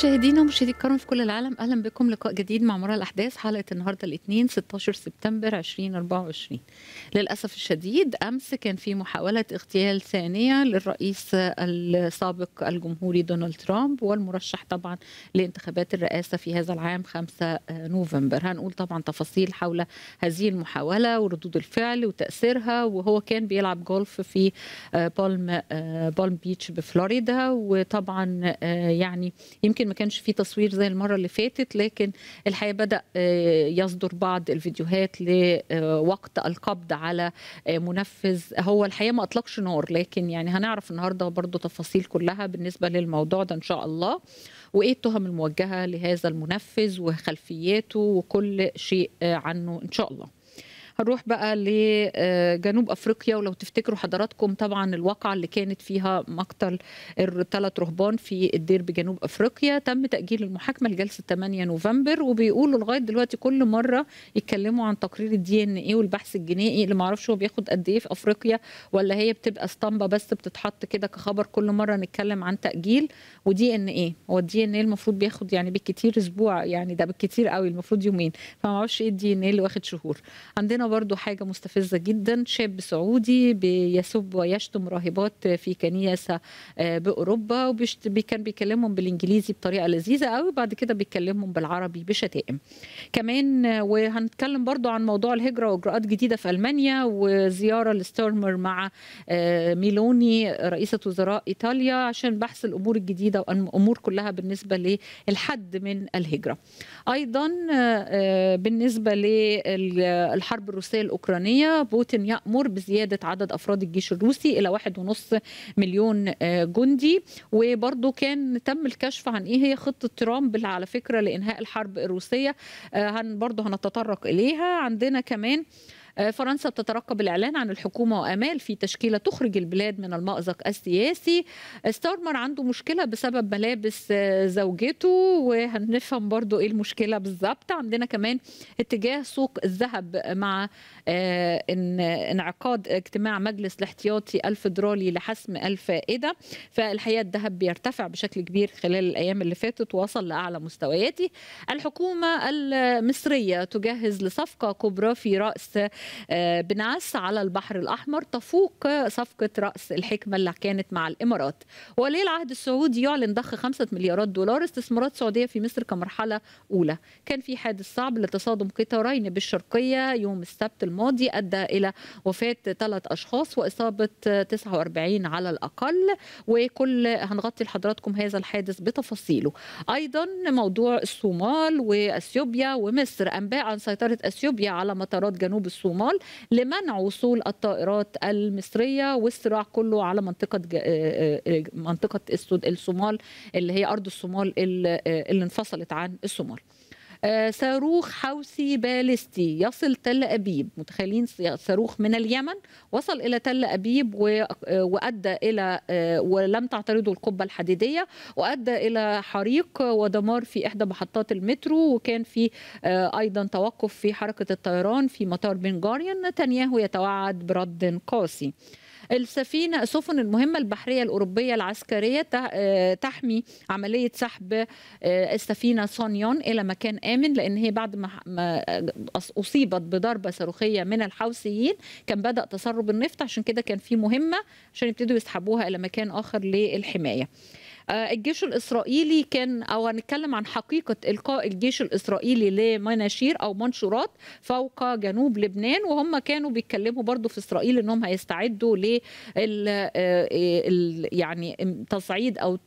مشاهدينا ومشاهدي الكرام في كل العالم اهلا بكم لقاء جديد مع مرة الاحداث حلقه النهارده الاثنين 16 سبتمبر 2024 للاسف الشديد امس كان في محاوله اغتيال ثانيه للرئيس السابق الجمهوري دونالد ترامب والمرشح طبعا لانتخابات الرئاسه في هذا العام 5 نوفمبر هنقول طبعا تفاصيل حول هذه المحاوله وردود الفعل وتاثيرها وهو كان بيلعب جولف في آه، بالم آه، بالم بيتش بفلوريدا وطبعا آه، يعني يمكن ما كانش في تصوير زي المره اللي فاتت لكن الحقيقه بدا آه، يصدر بعض الفيديوهات لوقت آه، القبض على آه، منفذ هو الحقيقه ما اطلقش نار لكن يعني هنعرف النهارده برضو تفاصيل كلها بالنسبه للموضوع ده ان شاء الله وايه التهم الموجهه لهذا المنفذ وخلفياته وكل شيء عنه ان شاء الله هنروح بقى لجنوب آه، افريقيا ولو تفتكروا حضراتكم طبعا الواقعه اللي كانت فيها مقتل الثلاث رهبان في الدير بجنوب افريقيا تم تاجيل المحاكمه لجلسه 8 نوفمبر وبيقولوا لغايه دلوقتي كل مره يتكلموا عن تقرير الدي ان ايه والبحث الجنائي اللي ما اعرفش هو بياخد قد ايه في افريقيا ولا هي بتبقى اسطمبه بس بتتحط كده كخبر كل مره نتكلم عن تاجيل ودي ان ايه هو الدي ان ايه المفروض بياخد يعني بالكتير اسبوع يعني ده بالكتير قوي المفروض يومين فما اعرفش ايه الدي ان ايه اللي واخد شهور عندنا برضو حاجة مستفزة جدا شاب سعودي بيسب ويشتم راهبات في كنيسة آه، بأوروبا وكان بيكلمهم بالإنجليزي بطريقة لذيذة أو بعد كده بيكلمهم بالعربي بشتائم كمان آه، وهنتكلم برضو عن موضوع الهجرة وإجراءات جديدة في ألمانيا وزيارة لستورمر مع آه، ميلوني رئيسة وزراء إيطاليا عشان بحث الأمور الجديدة والأمور كلها بالنسبة للحد من الهجرة أيضا بالنسبة للحرب الروسية الروسية الأوكرانية بوتين يأمر بزيادة عدد أفراد الجيش الروسي إلى واحد ونص مليون آه، جندي وبرضه كان تم الكشف عن إيه هي خطة ترامب على فكرة لإنهاء الحرب الروسية آه، هن برضه هنتطرق إليها عندنا كمان آه آه، فرنسا بتترقب الإعلان عن الحكومة وآمال في تشكيلة تخرج البلاد من المأزق السياسي ستارمر عنده مشكلة بسبب ملابس آه، زوجته وهنفهم برضو إيه المشكلة بالظبط عندنا كمان اتجاه سوق الذهب مع آه، انعقاد اجتماع مجلس الاحتياطي الفدرالي لحسم الفائدة فالحقيقة الذهب بيرتفع بشكل كبير خلال الأيام اللي فاتت ووصل لأعلى مستوياته الحكومة المصرية تجهز لصفقة كبرى في رأس آه، بنعس على البحر الأحمر تفوق صفقة رأس الحكمة اللي كانت مع الإمارات ولي العهد السعودي يعلن ضخ 5 مليارات دولار استثمارات سعودية في مصر كمرحلة أولى كان في حادث صعب لتصادم قطارين بالشرقية يوم السبت الماضي أدى إلى وفاة ثلاث أشخاص وإصابة 49 على الأقل وكل هنغطي لحضراتكم هذا الحادث بتفاصيله أيضا موضوع الصومال وأثيوبيا ومصر أنباء عن سيطرة أثيوبيا على مطارات جنوب الصومال الصومال لمنع وصول الطائرات المصريه والصراع كله على منطقه آه، آه، آه، منطقه الصومال اللي هي ارض الصومال اللي انفصلت عن الصومال آه، صاروخ حوثي باليستي يصل تل أبيب متخيلين يعني صاروخ من اليمن وصل إلى تل أبيب آه، وأدى إلى آه، ولم تعترضه القبة الحديدية وأدى إلى حريق ودمار في إحدى محطات المترو وكان في أيضا توقف في حركة الطيران في مطار بنغاريا نتنياهو يتوعد برد قاسي السفينه سفن المهمه البحريه الاوروبيه العسكريه آه، تحمي عمليه سحب آه، السفينه سونيون الى مكان امن لان هي بعد ما اصيبت بضربه صاروخيه من الحوثيين كان بدا تسرب النفط عشان كده كان في مهمه عشان يبتدوا يسحبوها الى مكان اخر للحمايه آه، الجيش الاسرائيلي كان او هنتكلم عن حقيقه القاء الجيش الاسرائيلي لمناشير او منشورات فوق جنوب لبنان وهم كانوا بيتكلموا برضو في اسرائيل انهم هيستعدوا ل آه، يعني تصعيد او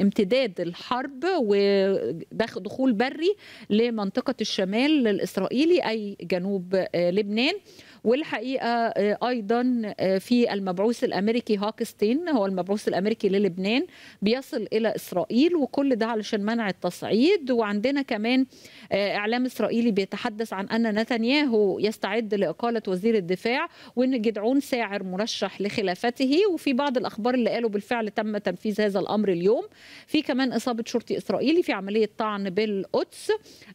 امتداد الحرب ودخول بري لمنطقه الشمال الاسرائيلي اي جنوب آه، لبنان والحقيقه آه، ايضا آه، في المبعوث الامريكي هاكستين هو المبعوث الامريكي للبنان بيصل الى اسرائيل وكل ده علشان منع التصعيد وعندنا كمان آه، اعلام اسرائيلي بيتحدث عن ان نتنياهو يستعد لاقاله وزير الدفاع وان جدعون ساعر مرشح لخلافته وفي بعض الاخبار اللي قالوا بالفعل تم تنفيذ هذا الامر اليوم في كمان اصابه شرطي اسرائيلي في عمليه طعن بالقدس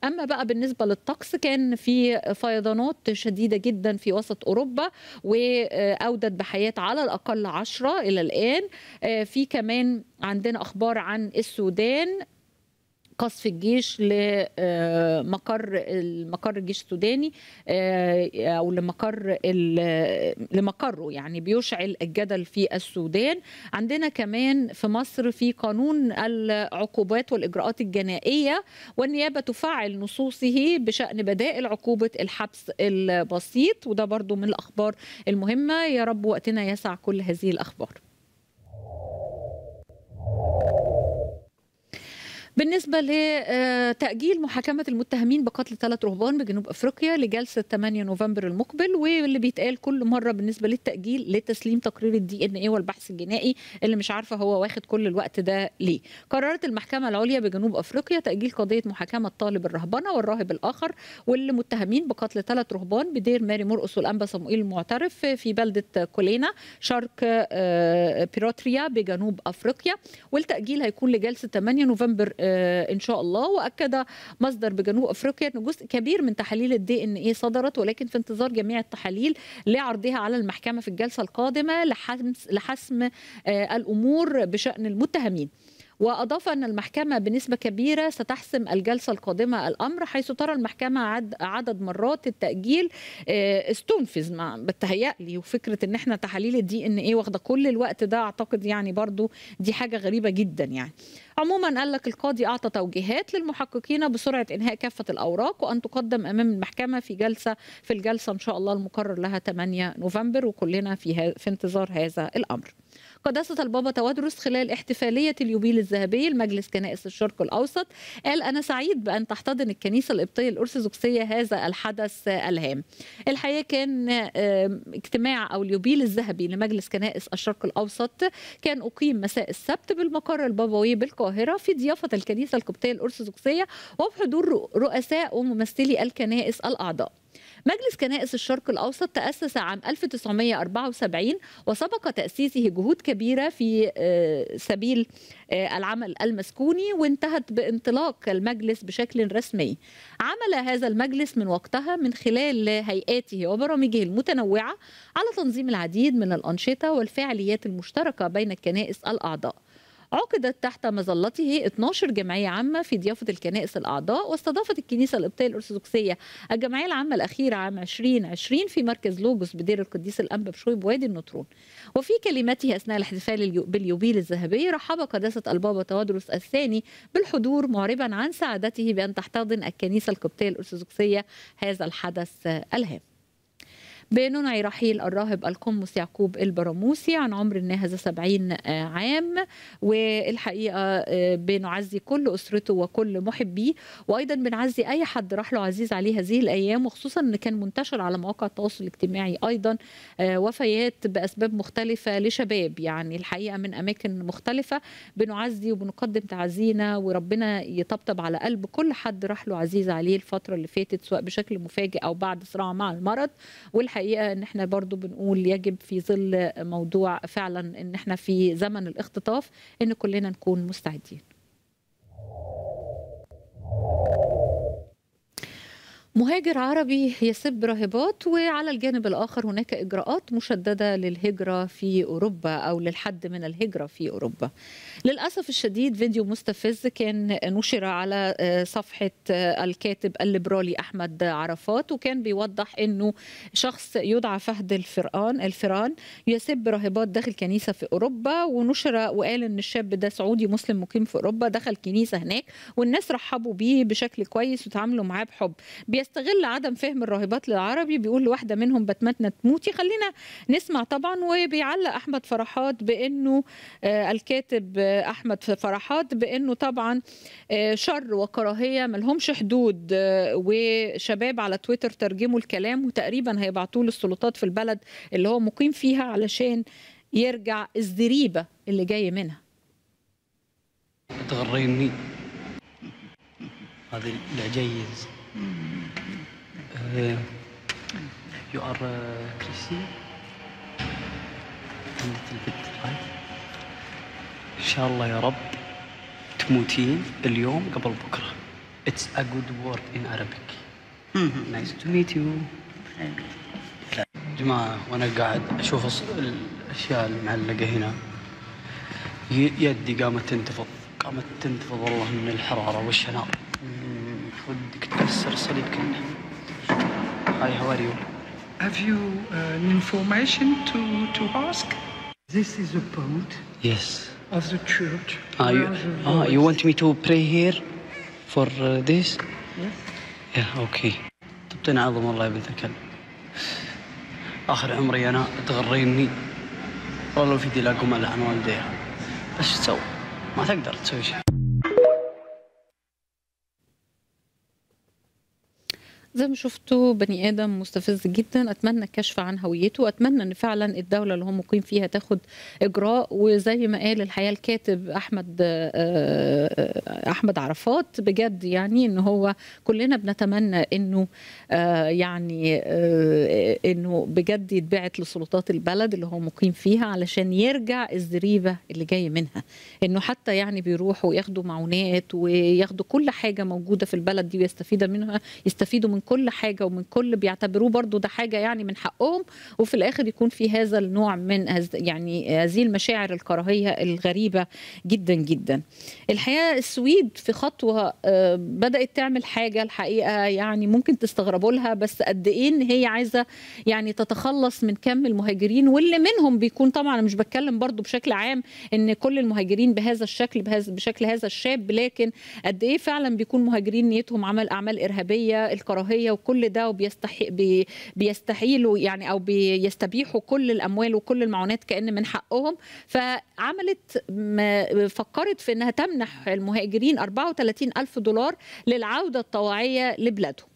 اما بقى بالنسبه للطقس كان في فيضانات شديده جدا في وسط أوروبا وأودت بحياة على الأقل عشرة إلى الآن آه، في كمان عندنا أخبار عن السودان قصف الجيش لمقر آه، مقر الجيش السوداني آه، او لمقر لمقره يعني بيشعل الجدل في السودان عندنا كمان في مصر في قانون العقوبات والاجراءات الجنائيه والنيابه تفعل نصوصه بشان بدائل عقوبه الحبس البسيط وده برضو من الاخبار المهمه يا رب وقتنا يسع كل هذه الاخبار بالنسبة لتأجيل آه، محاكمة المتهمين بقتل ثلاث رهبان بجنوب أفريقيا لجلسة 8 نوفمبر المقبل واللي بيتقال كل مرة بالنسبة للتأجيل لتسليم تقرير الدي إن إيه والبحث الجنائي اللي مش عارفة هو واخد كل الوقت ده ليه قررت المحكمة العليا بجنوب أفريقيا تأجيل قضية محاكمة طالب الرهبنة والراهب الآخر واللي متهمين بقتل ثلاث رهبان بدير ماري مرقص والأنبا صموئيل المعترف في بلدة كولينا شرق آه، بيروتريا بجنوب أفريقيا والتأجيل هيكون لجلسة 8 نوفمبر آه، آه، ان شاء الله واكد مصدر بجنوب افريقيا ان جزء كبير من تحاليل الدي ان ايه صدرت ولكن في انتظار جميع التحاليل لعرضها على المحكمه في الجلسه القادمه لحسم آه، الامور بشان المتهمين وأضاف أن المحكمة بنسبة كبيرة ستحسم الجلسة القادمة الأمر حيث ترى المحكمة عد عدد مرات التأجيل آه، استنفذ بتهيألي وفكرة أن احنا تحاليل الدي إن إيه واخدة كل الوقت ده أعتقد يعني برضو دي حاجة غريبة جدا يعني عموما قال لك القاضي أعطى توجيهات للمحققين بسرعة إنهاء كافة الأوراق وأن تقدم أمام المحكمة في جلسة في الجلسة إن شاء الله المقرر لها 8 نوفمبر وكلنا في, في انتظار هذا الأمر قداسة البابا توادرس خلال احتفالية اليوبيل الذهبي لمجلس كنائس الشرق الأوسط قال أنا سعيد بأن تحتضن الكنيسة القبطية الأرثوذكسية هذا الحدث الهام الحقيقة كان اجتماع أو اليوبيل الذهبي لمجلس كنائس الشرق الأوسط كان أقيم مساء السبت بالمقر البابوي بالقاهرة في ضيافة الكنيسة القبطية الأرثوذكسية وبحضور رؤساء وممثلي الكنائس الأعضاء مجلس كنائس الشرق الأوسط تأسس عام 1974 وسبق تأسيسه جهود كبيرة في آه، سبيل آه، العمل المسكوني وانتهت بانطلاق المجلس بشكل رسمي عمل هذا المجلس من وقتها من خلال هيئاته وبرامجه المتنوعة على تنظيم العديد من الأنشطة والفعاليات المشتركة بين الكنائس الأعضاء عقدت تحت مظلته 12 جمعية عامة في ضيافة الكنائس الأعضاء واستضافت الكنيسة القبطية الأرثوذكسية الجمعية العامة الأخيرة عام 2020 في مركز لوجوس بدير القديس الأنبا بشوي بوادي النطرون وفي كلمته أثناء الاحتفال باليوبيل الذهبي رحب قداسة البابا توادروس الثاني بالحضور معربا عن سعادته بأن تحتضن الكنيسة القبطية الأرثوذكسية هذا الحدث الهام بيننا رحيل الراهب القمص يعقوب البراموسي عن عمر ناهز 70 آه، عام والحقيقه آه، بنعزي كل اسرته وكل محبيه وايضا بنعزي اي حد راح له عزيز عليه هذه الايام وخصوصا ان كان منتشر على مواقع التواصل الاجتماعي ايضا آه، وفيات باسباب مختلفه لشباب يعني الحقيقه من اماكن مختلفه بنعزي وبنقدم تعزينا وربنا يطبطب على قلب كل حد راح له عزيز عليه الفتره اللي فاتت سواء بشكل مفاجئ او بعد صراع مع المرض والحقيقه الحقيقه ان احنا برضو بنقول يجب في ظل موضوع فعلا ان احنا في زمن الاختطاف ان كلنا نكون مستعدين مهاجر عربي يسب راهبات وعلى الجانب الآخر هناك إجراءات مشددة للهجرة في أوروبا أو للحد من الهجرة في أوروبا للأسف الشديد فيديو مستفز كان نشر على آه، صفحة آه، الكاتب الليبرالي أحمد عرفات وكان بيوضح أنه شخص يدعى فهد الفرقان الفران يسب راهبات داخل كنيسة في أوروبا ونشر وقال أن الشاب ده سعودي مسلم مقيم في أوروبا دخل كنيسة هناك والناس رحبوا بيه بشكل كويس وتعاملوا معاه بحب بيستغل عدم فهم الراهبات للعربي بيقول لواحده منهم بتمنى تموتي خلينا نسمع طبعا وبيعلق احمد فرحات بانه آه، الكاتب آه، احمد فرحات بانه طبعا آه، شر وكراهيه ملهمش حدود وشباب على تويتر ترجموا الكلام وتقريبا هيبعتوه للسلطات في البلد اللي هو مقيم فيها علشان يرجع الزريبه اللي جاي منها تغريني هذه العجيز Uh, you are uh, إن شاء الله يا رب تموتين اليوم قبل بكرة. It's a good word in Arabic. nice to meet you. جماعة وأنا قاعد أشوف الأشياء المعلقة هنا يدي قامت تنتفض قامت تنتفض والله من الحرارة والشنار بدك تكسر الصليب كله هاي هاو ار يو Have you uh, an information to, to ask? This is a boat. Yes. Of the church. Ah, you, ah, you want me to pray here for uh, this? Yes. Yeah, okay. طب عظم والله يا بنت الكلب. آخر عمري أنا تغريني والله في دي لا قمة لعن والديها. بس تسوي؟ ما تقدر تسوي شيء. زي ما شفتوا بني ادم مستفز جدا اتمنى الكشف عن هويته اتمنى ان فعلا الدوله اللي هو مقيم فيها تاخد اجراء وزي ما قال الحقيقه الكاتب احمد آه، آه، احمد عرفات بجد يعني ان هو كلنا بنتمنى انه آه، يعني انه بجد يتبعت لسلطات البلد اللي هو مقيم فيها علشان يرجع الزريبه اللي جاي منها انه حتى يعني بيروحوا ياخدوا معونات وياخدوا كل حاجه موجوده في البلد دي ويستفيدوا منها يستفيدوا من كل حاجه ومن كل بيعتبروه برضو ده حاجه يعني من حقهم وفي الاخر يكون في هذا النوع من هز يعني هذه المشاعر الكراهيه الغريبه جدا جدا الحقيقه السويد في خطوه آه، بدات تعمل حاجه الحقيقه يعني ممكن تستغربوا لها بس قد ايه ان هي عايزه يعني تتخلص من كم المهاجرين واللي منهم بيكون طبعا انا مش بتكلم برضو بشكل عام ان كل المهاجرين بهذا الشكل بهذا بشكل هذا الشاب لكن قد ايه فعلا بيكون مهاجرين نيتهم عمل اعمال ارهابيه الكراهيه وهي وكل ده وبيستحي بيستحيلوا يعني او بيستبيحوا كل الاموال وكل المعونات كان من حقهم فعملت فكرت في انها تمنح المهاجرين 34 الف دولار للعوده الطوعيه لبلادهم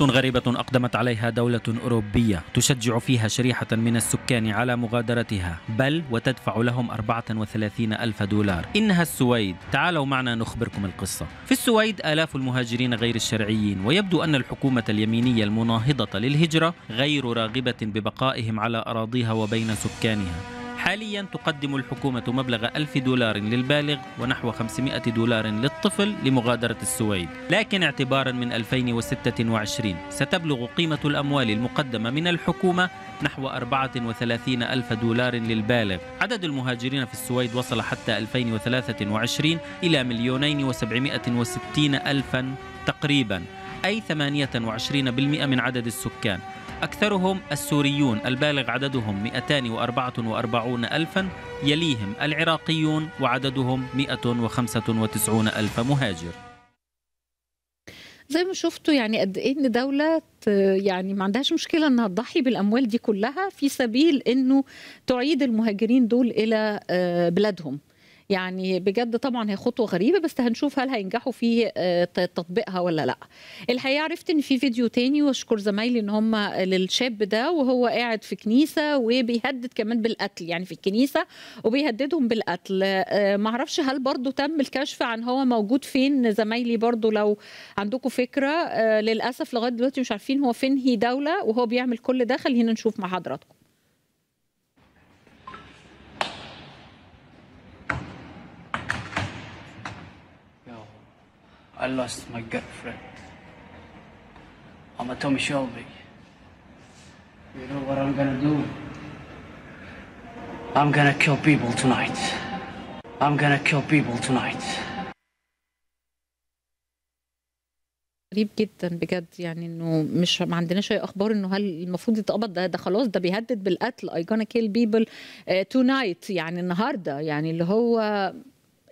غريبة أقدمت عليها دولة أوروبية تشجع فيها شريحة من السكان على مغادرتها بل وتدفع لهم 34 ألف دولار إنها السويد تعالوا معنا نخبركم القصة في السويد آلاف المهاجرين غير الشرعيين ويبدو أن الحكومة اليمينية المناهضة للهجرة غير راغبة ببقائهم على أراضيها وبين سكانها حاليا تقدم الحكومة مبلغ 1000 دولار للبالغ ونحو 500 دولار للطفل لمغادرة السويد لكن اعتبارا من 2026 ستبلغ قيمة الأموال المقدمة من الحكومة نحو 34 ألف دولار للبالغ عدد المهاجرين في السويد وصل حتى 2023 إلى مليونين وسبعمائة وستين ألفا تقريبا أي 28% من عدد السكان أكثرهم السوريون البالغ عددهم 244 ألفا يليهم العراقيون وعددهم 195 ألف مهاجر زي ما شفتوا يعني قد ايه ان دوله يعني ما عندهاش مشكله انها تضحي بالاموال دي كلها في سبيل انه تعيد المهاجرين دول الى آه، بلادهم يعني بجد طبعا هي خطوه غريبه بس هنشوف هل هينجحوا في آه، تطبيقها ولا لا الحقيقه عرفت ان في فيديو تاني واشكر زمايلي ان هم للشاب ده وهو قاعد في كنيسه وبيهدد كمان بالقتل يعني في الكنيسه وبيهددهم بالقتل آه، ما اعرفش هل برضو تم الكشف عن هو موجود فين زمايلي برضو لو عندكم فكره آه، للاسف لغايه دلوقتي مش عارفين هو فين هي دوله وهو بيعمل كل ده خلينا نشوف مع حضراتكم I lost my girlfriend. I'm a Tommy Shelby. You know what I'm gonna do? I'm gonna kill people tonight. I'm gonna kill people tonight. غريب جدا بجد يعني انه مش ما عندناش اي اخبار انه هل المفروض يتقبض ده ده خلاص ده بيهدد بالقتل اي جونا كيل بيبل نايت يعني النهارده يعني اللي هو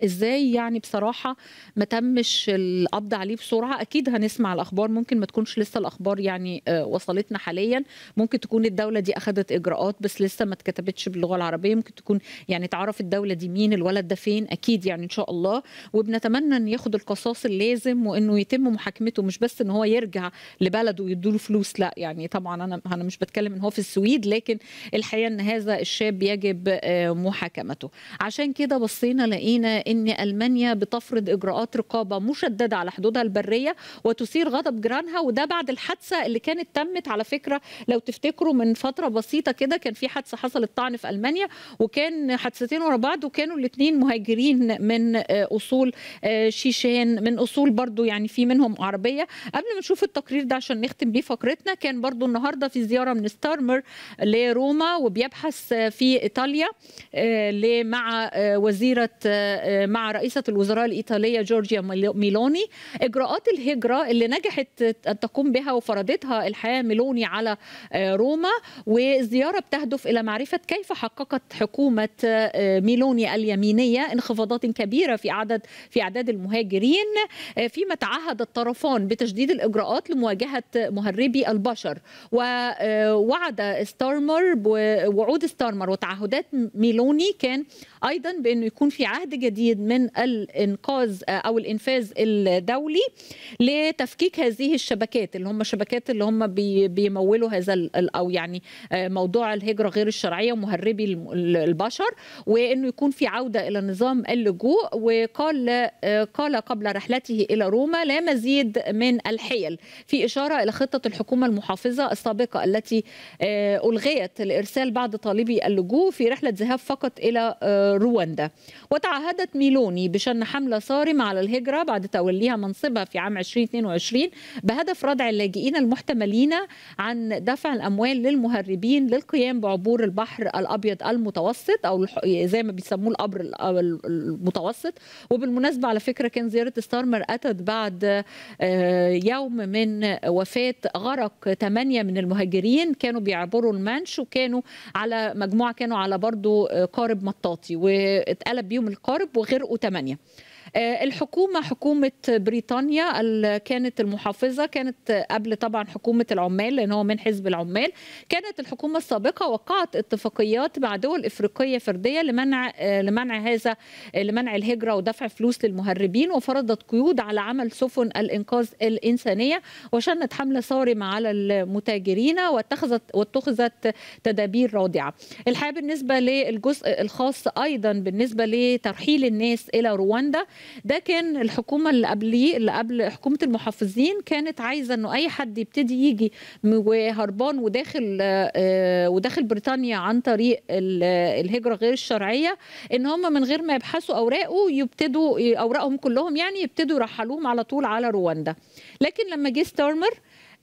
ازاي يعني بصراحه ما تمش القبض عليه بسرعه اكيد هنسمع الاخبار ممكن ما تكونش لسه الاخبار يعني آه، وصلتنا حاليا ممكن تكون الدوله دي اخذت اجراءات بس لسه ما اتكتبتش باللغه العربيه ممكن تكون يعني تعرف الدوله دي مين الولد ده فين اكيد يعني ان شاء الله وبنتمنى ان ياخد القصاص اللازم وانه يتم محاكمته مش بس ان هو يرجع لبلده ويدوا له فلوس لا يعني طبعا انا انا مش بتكلم ان هو في السويد لكن الحقيقه ان هذا الشاب يجب آه، محاكمته عشان كده بصينا لقينا ان المانيا بتفرض اجراءات رقابه مشدده على حدودها البريه وتثير غضب جيرانها وده بعد الحادثه اللي كانت تمت على فكره لو تفتكروا من فتره بسيطه كده كان في حادثه حصلت طعن في المانيا وكان حادثتين ورا بعض وكانوا الاثنين مهاجرين من آه، اصول آه، شيشان من اصول برضو يعني في منهم عربيه قبل ما نشوف التقرير ده عشان نختم بيه فقرتنا كان برضو النهارده في زياره من ستارمر لروما وبيبحث في ايطاليا آه، مع وزيره مع رئيسة الوزراء الإيطالية جورجيا ميلوني إجراءات الهجرة اللي نجحت أن تقوم بها وفرضتها الحياة ميلوني على آه، روما وزيارة بتهدف إلى معرفة كيف حققت حكومة آه، ميلوني اليمينية انخفاضات كبيرة في عدد في أعداد المهاجرين آه، فيما تعهد الطرفان بتشديد الإجراءات لمواجهة مهربي البشر ووعد ستارمر وعود ستارمر وتعهدات ميلوني كان أيضا بأنه يكون في عهد جديد جيد من الانقاذ او الانفاذ الدولي لتفكيك هذه الشبكات اللي هم شبكات اللي هم بيمولوا هذا او يعني آه، موضوع الهجره غير الشرعيه ومهربي البشر وانه يكون في عوده الى نظام اللجوء وقال آه، قال قبل رحلته الى روما لا مزيد من الحيل في اشاره الى خطه الحكومه المحافظه السابقه التي آه، الغيت لارسال بعض طالبي اللجوء في رحله ذهاب فقط الى رواندا وتعهدت ميلوني بشن حملة صارمة على الهجرة بعد توليها منصبها في عام 2022 بهدف ردع اللاجئين المحتملين عن دفع الأموال للمهربين للقيام بعبور البحر الأبيض المتوسط أو زي ما بيسموه القبر المتوسط وبالمناسبة على فكرة كان زيارة ستارمر أتت بعد آه، يوم من وفاة غرق ثمانية من المهاجرين كانوا بيعبروا المانش وكانوا على مجموعة كانوا على برضو آه، قارب مطاطي واتقلب بيهم القارب وغرقوا ثمانية آه، الحكومه حكومه بريطانيا كانت المحافظه كانت قبل طبعا حكومه العمال لان هو من حزب العمال كانت الحكومه السابقه وقعت اتفاقيات مع دول افريقيه فرديه لمنع آه، لمنع هذا آه، لمنع الهجره ودفع فلوس للمهربين وفرضت قيود على عمل سفن الانقاذ الانسانيه وشنت حمله صارمه على المتاجرين واتخذت واتخذت تدابير رادعه. الحقيقه بالنسبه للجزء الخاص ايضا بالنسبه لترحيل الناس الى رواندا ده كان الحكومه اللي قبليه اللي قبل حكومه المحافظين كانت عايزه انه اي حد يبتدي يجي وهربان وداخل آه، وداخل بريطانيا عن طريق الهجره غير الشرعيه ان هم من غير ما يبحثوا اوراقه يبتدوا اوراقهم كلهم يعني يبتدوا يرحلوهم على طول على رواندا لكن لما جه ستارمر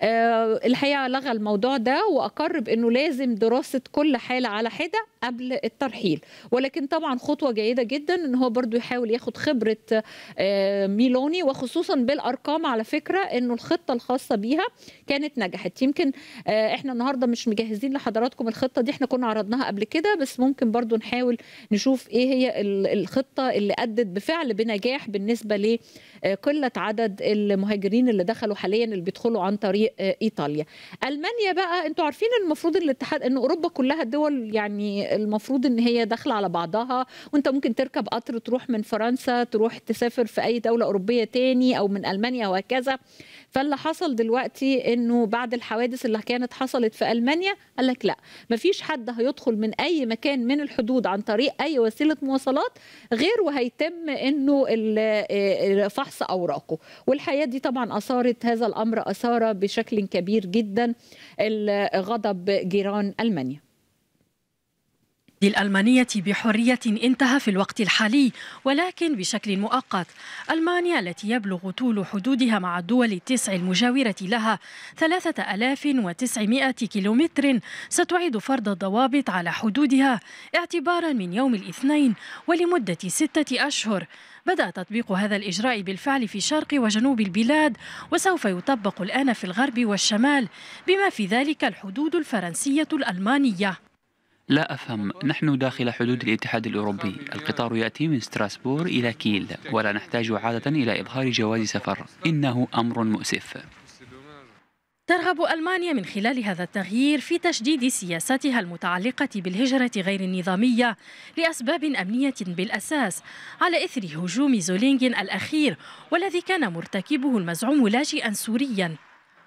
آه، الحقيقه لغى الموضوع ده واقر بانه لازم دراسه كل حاله على حده قبل الترحيل ولكن طبعا خطوه جيده جدا ان هو برضو يحاول ياخد خبره آه، ميلوني وخصوصا بالارقام على فكره انه الخطه الخاصه بيها كانت نجحت يمكن آه، احنا النهارده مش مجهزين لحضراتكم الخطه دي احنا كنا عرضناها قبل كده بس ممكن برضو نحاول نشوف ايه هي الخطه اللي ادت بفعل بنجاح بالنسبه لقله عدد المهاجرين اللي دخلوا حاليا اللي بيدخلوا عن طريق ايطاليا المانيا بقى انتوا عارفين المفروض الاتحاد ان اوروبا كلها الدول يعني المفروض ان هي داخله على بعضها وانت ممكن تركب قطر تروح من فرنسا تروح تسافر في اي دوله اوروبيه تاني او من المانيا وهكذا فاللي حصل دلوقتي انه بعد الحوادث اللي كانت حصلت في المانيا قال لك لا مفيش حد هيدخل من اي مكان من الحدود عن طريق اي وسيله مواصلات غير وهيتم انه آه، آه، فحص اوراقه والحقيقه دي طبعا اثارت هذا الامر اثار بشكل كبير جدا غضب جيران المانيا للألمانية بحرية انتهى في الوقت الحالي ولكن بشكل مؤقت ألمانيا التي يبلغ طول حدودها مع الدول التسع المجاورة لها 3900 كيلومتر ستعيد فرض الضوابط على حدودها اعتبارا من يوم الاثنين ولمدة ستة أشهر بدأ تطبيق هذا الإجراء بالفعل في شرق وجنوب البلاد وسوف يطبق الآن في الغرب والشمال بما في ذلك الحدود الفرنسية الألمانية لا أفهم نحن داخل حدود الاتحاد الأوروبي القطار يأتي من ستراسبور إلى كيل ولا نحتاج عادة إلى إظهار جواز سفر إنه أمر مؤسف ترغب ألمانيا من خلال هذا التغيير في تشديد سياساتها المتعلقة بالهجرة غير النظامية لأسباب أمنية بالأساس على إثر هجوم زولينغ الأخير والذي كان مرتكبه المزعوم لاجئا سوريا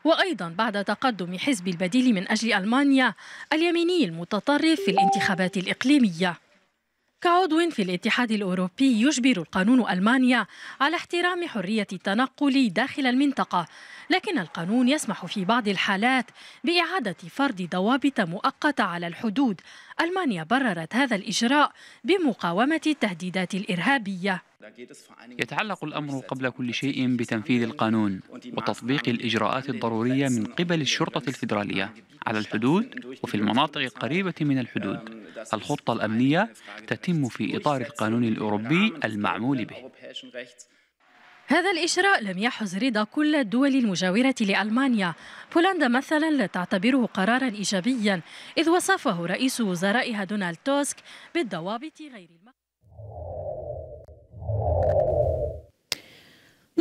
وأيضا بعد تقدم حزب البديل من أجل ألمانيا اليميني المتطرف في الانتخابات الإقليمية كعضو في الاتحاد الأوروبي يجبر القانون ألمانيا على احترام حرية التنقل داخل المنطقة لكن القانون يسمح في بعض الحالات بإعادة فرض ضوابط مؤقتة على الحدود ألمانيا بررت هذا الإجراء بمقاومة التهديدات الإرهابية يتعلق الأمر قبل كل شيء um بتنفيذ القانون وتطبيق الإجراءات الضرورية من قبل الشرطة الفيدرالية على الحدود وفي المناطق القريبة من الحدود ähm, الخطة الأمنية تتم في إطار القانون الأوروبي المعمول به هذا الإجراء لم يحز رضا كل الدول المجاورة لألمانيا بولندا مثلا لا تعتبره قرارا إيجابيا إذ وصفه رئيس وزرائها دونالد توسك بالضوابط غير المقبولة Thank you.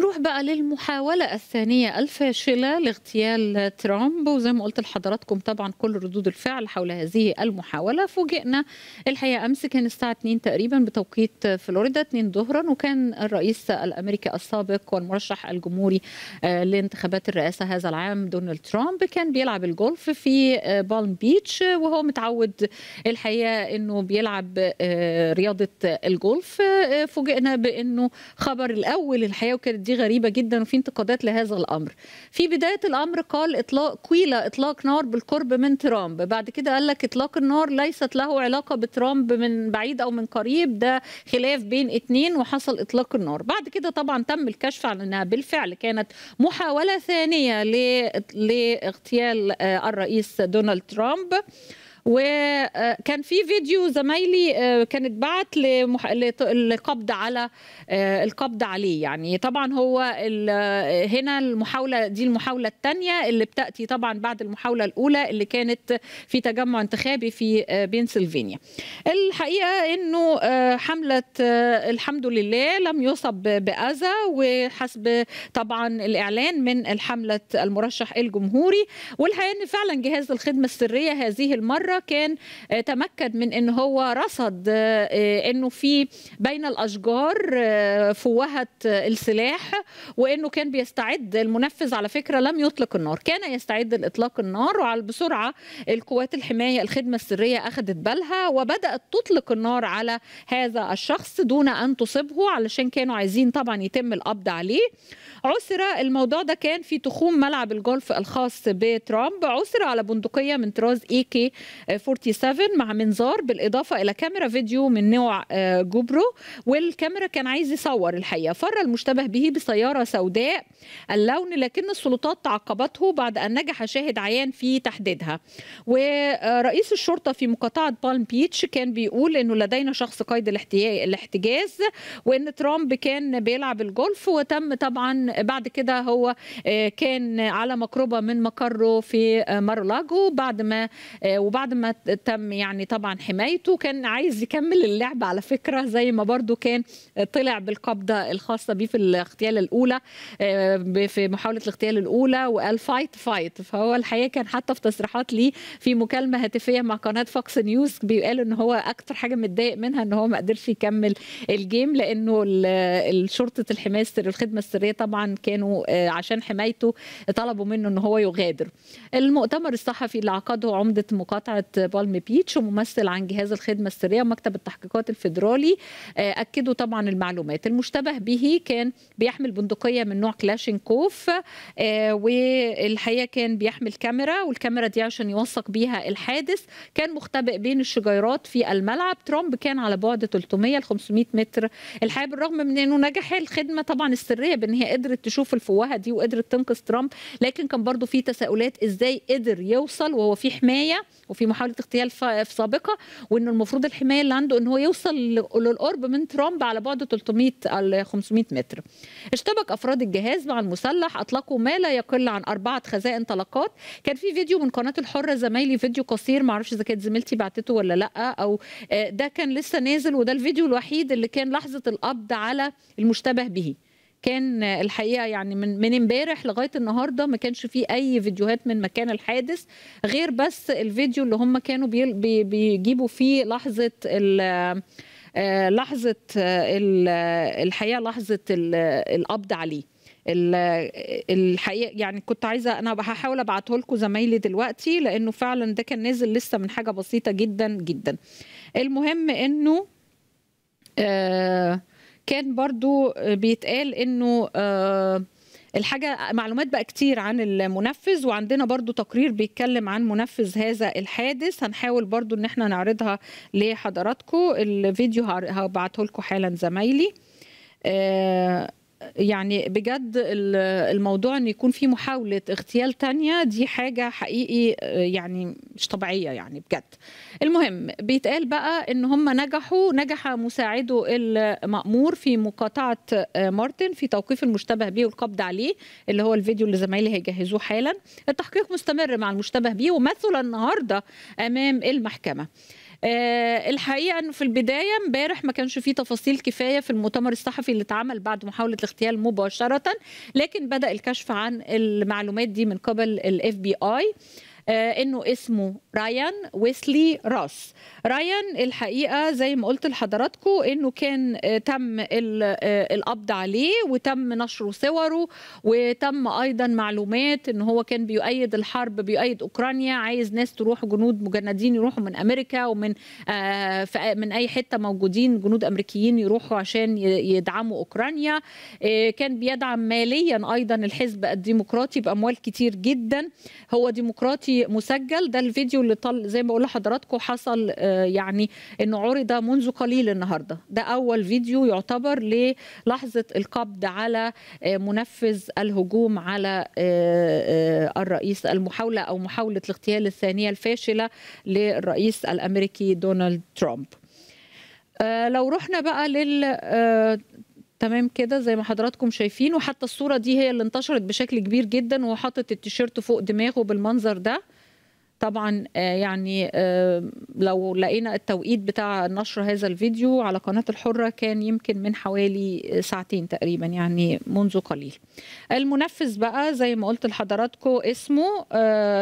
نروح بقى للمحاولة الثانية الفاشلة لاغتيال ترامب وزي ما قلت لحضراتكم طبعا كل ردود الفعل حول هذه المحاولة فوجئنا الحقيقة أمس كان الساعة 2 تقريبا بتوقيت فلوريدا 2 ظهرا وكان الرئيس الأمريكي السابق والمرشح الجمهوري آه، لانتخابات الرئاسة هذا العام دونالد ترامب كان بيلعب الجولف في آه، بالم بيتش وهو متعود الحقيقة أنه بيلعب آه، رياضة الجولف فوجئنا بأنه خبر الأول الحقيقة وكانت دي غريبه جدا وفي انتقادات لهذا الامر في بدايه الامر قال اطلاق كويلا اطلاق نار بالقرب من ترامب بعد كده قال لك اطلاق النار ليست له علاقه بترامب من بعيد او من قريب ده خلاف بين اثنين وحصل اطلاق النار بعد كده طبعا تم الكشف عن انها بالفعل كانت محاوله ثانيه لاغتيال آه، الرئيس دونالد ترامب وكان آه، في فيديو زمايلي آه، كانت بعت للقبض على آه، القبض عليه يعني طبعا هو هنا المحاوله دي المحاوله الثانيه اللي بتاتي طبعا بعد المحاوله الاولى اللي كانت في تجمع انتخابي في بنسلفانيا الحقيقه انه حمله الحمد لله لم يصب باذى وحسب طبعا الاعلان من الحمله المرشح الجمهوري والحقيقه ان فعلا جهاز الخدمه السريه هذه المره مره كان آه، تمكن من ان هو رصد آه، انه في بين الاشجار آه، فوهه السلاح وانه كان بيستعد المنفذ على فكره لم يطلق النار كان يستعد لاطلاق النار وعلى بسرعه القوات الحمايه الخدمه السريه اخذت بالها وبدات تطلق النار على هذا الشخص دون ان تصيبه علشان كانوا عايزين طبعا يتم القبض عليه عثر الموضوع ده كان في تخوم ملعب الجولف الخاص بترامب عثر على بندقيه من طراز اي كي 47 مع منظار بالاضافه الى كاميرا فيديو من نوع آه، جوبرو والكاميرا كان عايز يصور الحقيقه فر المشتبه به بسياره سوداء اللون لكن السلطات تعقبته بعد ان نجح شاهد عيان في تحديدها ورئيس الشرطه في مقاطعه بالم بيتش كان بيقول انه لدينا شخص قيد الاحتجاز وان ترامب كان بيلعب الجولف وتم طبعا بعد كده هو آه، كان على مقربه من مقره في آه، مارلاجو بعد ما وبعد ما ما تم يعني طبعا حمايته كان عايز يكمل اللعب على فكرة زي ما برضو كان طلع بالقبضة الخاصة بيه في الاغتيال الأولى آه، في محاولة الاغتيال الأولى وقال فايت فايت فهو الحقيقة كان حتى في تصريحات ليه في مكالمة هاتفية مع قناة فوكس نيوز بيقال ان هو اكتر حاجة متضايق منها ان هو ما قدرش يكمل الجيم لانه الشرطة الحماية الخدمة السرية طبعا كانوا آه، عشان حمايته طلبوا منه ان هو يغادر المؤتمر الصحفي اللي عقده عمدة مقاطعة بالم بيتش وممثل عن جهاز الخدمه السريه ومكتب التحقيقات الفيدرالي آه، اكدوا طبعا المعلومات المشتبه به كان بيحمل بندقيه من نوع كلاشينكوف آه، والحقيقه كان بيحمل كاميرا والكاميرا دي عشان يوثق بيها الحادث كان مختبئ بين الشجيرات في الملعب ترامب كان على بعد 300 ل 500 متر الحقيقه بالرغم من انه نجح الخدمه طبعا السريه بان هي قدرت تشوف الفوهه دي وقدرت تنقذ ترامب لكن كان برضو في تساؤلات ازاي قدر يوصل وهو في حمايه وفي محاوله اغتيال سابقه وان المفروض الحمايه اللي عنده ان هو يوصل للقرب من ترامب على بعد 300 ل 500 متر اشتبك افراد الجهاز مع المسلح اطلقوا ما لا يقل عن اربعه خزائن طلقات كان في فيديو من قناه الحره زمايلي فيديو قصير معرفش اذا كانت زميلتي بعتته ولا لا او آه، ده كان لسه نازل وده الفيديو الوحيد اللي كان لحظه القبض على المشتبه به كان الحقيقه يعني من من امبارح لغايه النهارده ما كانش في اي فيديوهات من مكان الحادث غير بس الفيديو اللي هم كانوا بي بيجيبوا فيه لحظه ال آه، لحظه آه، الحقيقه لحظه القبض عليه الحقيقه يعني كنت عايزه انا هحاول ابعته لكم زمايلي دلوقتي لانه فعلا ده كان نازل لسه من حاجه بسيطه جدا جدا المهم انه آه كان برضو آه، بيتقال انه آه، الحاجة معلومات بقى كتير عن المنفذ وعندنا برضو تقرير بيتكلم عن منفذ هذا الحادث هنحاول برضو ان احنا نعرضها لحضراتكم الفيديو هبعته لكم حالا زمايلي آه، يعني بجد الموضوع ان يكون في محاوله اغتيال تانية دي حاجه حقيقي آه، يعني مش طبيعيه يعني بجد المهم بيتقال بقى ان هم نجحوا نجح مساعده المامور في مقاطعه آه، مارتن في توقيف المشتبه به والقبض عليه اللي هو الفيديو اللي زمايلي هيجهزوه حالا التحقيق مستمر مع المشتبه به ومثل النهارده امام المحكمه آه، الحقيقه انه في البدايه امبارح ما كانش في تفاصيل كفايه في المؤتمر الصحفي اللي اتعمل بعد محاوله الاغتيال مباشره لكن بدا الكشف عن المعلومات دي من قبل الاف بي اي آه، انه اسمه رايان ويسلي راس رايان الحقيقه زي ما قلت لحضراتكم انه كان آه، تم آه، القبض عليه وتم نشر صوره وتم ايضا معلومات ان هو كان بيؤيد الحرب بيؤيد اوكرانيا عايز ناس تروح جنود مجندين يروحوا من امريكا ومن آه، من اي حته موجودين جنود امريكيين يروحوا عشان يدعموا اوكرانيا كان بيدعم ماليا ايضا الحزب الديمقراطي باموال كتير جدا هو ديمقراطي مسجل ده الفيديو الفيديو اللي طل زي ما بقول لحضراتكم حصل آه، يعني انه عرض منذ قليل النهارده ده اول فيديو يعتبر للحظه القبض على آه، منفذ الهجوم على آه، الرئيس المحاوله او محاوله الاغتيال الثانيه الفاشله للرئيس الامريكي دونالد ترامب لو رحنا بقى لل تمام كده زي ما حضراتكم شايفين وحتى الصوره دي هي اللي انتشرت بشكل كبير جدا وحاطط التيشيرت فوق دماغه بالمنظر ده طبعا آه، يعني آه، لو لقينا التوقيت بتاع نشر هذا الفيديو على قناة الحرة كان يمكن من حوالي آه، ساعتين تقريبا يعني منذ قليل المنفذ بقى زي ما قلت لحضراتكم اسمه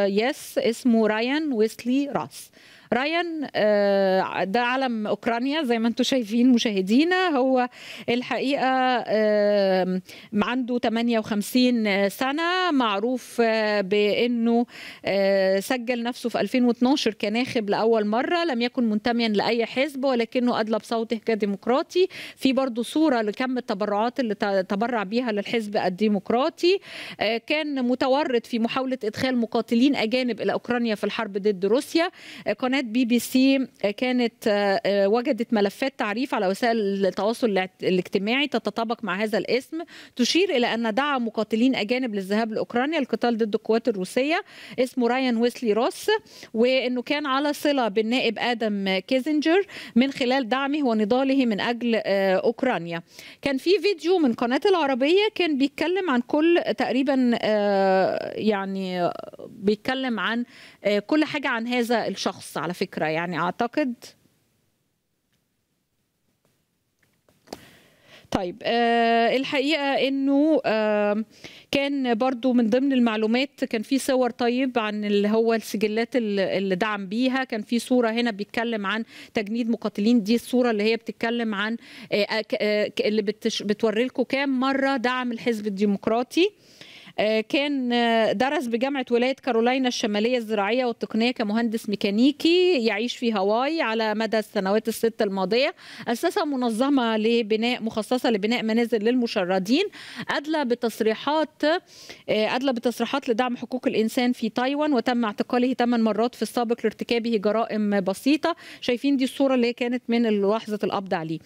يس اسمه رايان ويسلي راس رايان آه، ده علم اوكرانيا زي ما انتم شايفين مشاهدينا هو الحقيقه آه، عنده 58 سنه معروف آه، بانه سجل نفسه في 2012 كناخب لاول مره لم يكن منتميا لاي حزب ولكنه ادلى بصوته كديمقراطي في برضه صوره لكم التبرعات اللي تبرع بيها للحزب الديمقراطي كان متورط في محاوله ادخال مقاتلين اجانب الى اوكرانيا في الحرب ضد روسيا قناه قناه بي بي سي آه، كانت آه، آه، وجدت ملفات تعريف على وسائل التواصل الاجتماعي تتطابق مع هذا الاسم تشير الى ان دعا مقاتلين اجانب للذهاب لاوكرانيا القتال ضد القوات الروسيه اسمه رايان ويسلي روس وانه كان على صله بالنائب ادم كيزنجر من خلال دعمه ونضاله من اجل اوكرانيا كان في فيديو من قناه العربيه كان بيتكلم عن كل تقريبا يعني بيتكلم عن كل حاجه عن هذا الشخص على فكرة يعني أعتقد طيب آه الحقيقه انه آه كان برضو من ضمن المعلومات كان في صور طيب عن اللي هو السجلات اللي دعم بيها كان في صوره هنا بيتكلم عن تجنيد مقاتلين دي الصوره اللي هي بتتكلم عن آه آه, آه، اللي بتوري لكم كام مره دعم الحزب الديمقراطي آه آه، كان آه، درس بجامعة ولاية كارولاينا الشمالية الزراعية والتقنية كمهندس ميكانيكي يعيش في هاواي على مدى السنوات الست الماضية أسس منظمة لبناء مخصصة لبناء منازل للمشردين أدلى بتصريحات آه، أدلى بتصريحات لدعم حقوق الإنسان في تايوان وتم اعتقاله ثمان مرات في السابق لارتكابه جرائم بسيطة شايفين دي الصورة اللي كانت من لحظة القبض عليه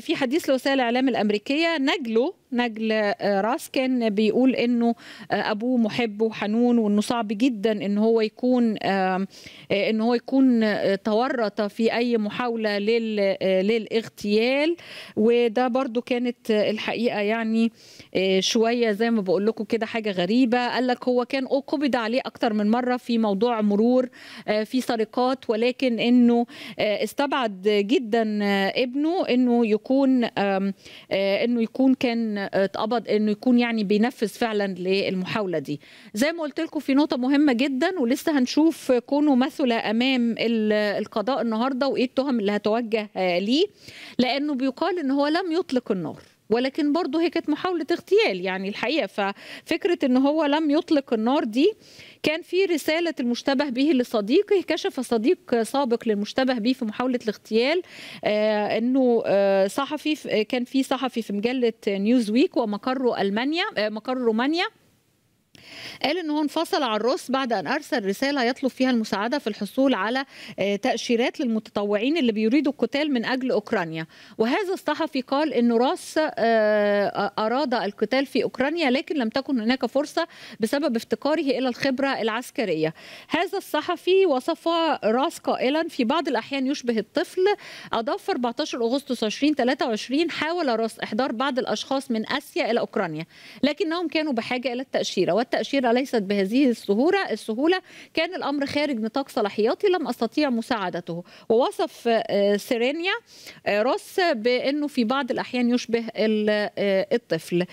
في حديث لوسائل الإعلام الأمريكية نجله نجل آه، راس كان بيقول انه آه، ابوه محب وحنون وانه صعب جدا ان هو يكون آه، ان هو يكون تورط في اي محاوله للاغتيال وده برضو كانت الحقيقه يعني شويه زي ما بقول لكم كده حاجه غريبه قال لك هو كان قبض عليه اكتر من مره في موضوع مرور في سرقات ولكن انه استبعد جدا ابنه انه يكون انه يكون كان اتقبض انه يكون يعني بينفذ فعلا للمحاوله دي زي ما قلت لكم في نقطه مهمه جدا ولسه هنشوف كونه مثل امام القضاء النهارده وايه التهم اللي هتوجه ليه لانه بيقال ان هو لم يطلق النار ولكن برضه هي كانت محاولة اغتيال يعني الحقيقة ففكرة ان هو لم يطلق النار دي كان في رسالة المشتبه به لصديقه كشف صديق سابق للمشتبه به في محاولة الاغتيال آه انه آه صحفي آه، كان في صحفي في مجلة نيوز ويك ومقره المانيا آه مقر رومانيا قال ان هو انفصل عن روس بعد ان ارسل رساله يطلب فيها المساعده في الحصول على آه، تاشيرات للمتطوعين اللي بيريدوا القتال من اجل اوكرانيا وهذا الصحفي قال ان روس آه، آه، اراد القتال في اوكرانيا لكن لم تكن هناك فرصه بسبب افتقاره الى الخبره العسكريه هذا الصحفي وصف راس قائلا في بعض الاحيان يشبه الطفل اضاف 14 اغسطس 2023 حاول راس احضار بعض الاشخاص من اسيا الى اوكرانيا لكنهم كانوا بحاجه الى التاشيره والتأشيرة التأشيرة ليست بهذه السهولة السهولة كان الأمر خارج نطاق صلاحياتي لم أستطيع مساعدته ووصف آه، سيرينيا آه، روس بأنه في بعض الأحيان يشبه آه، الطفل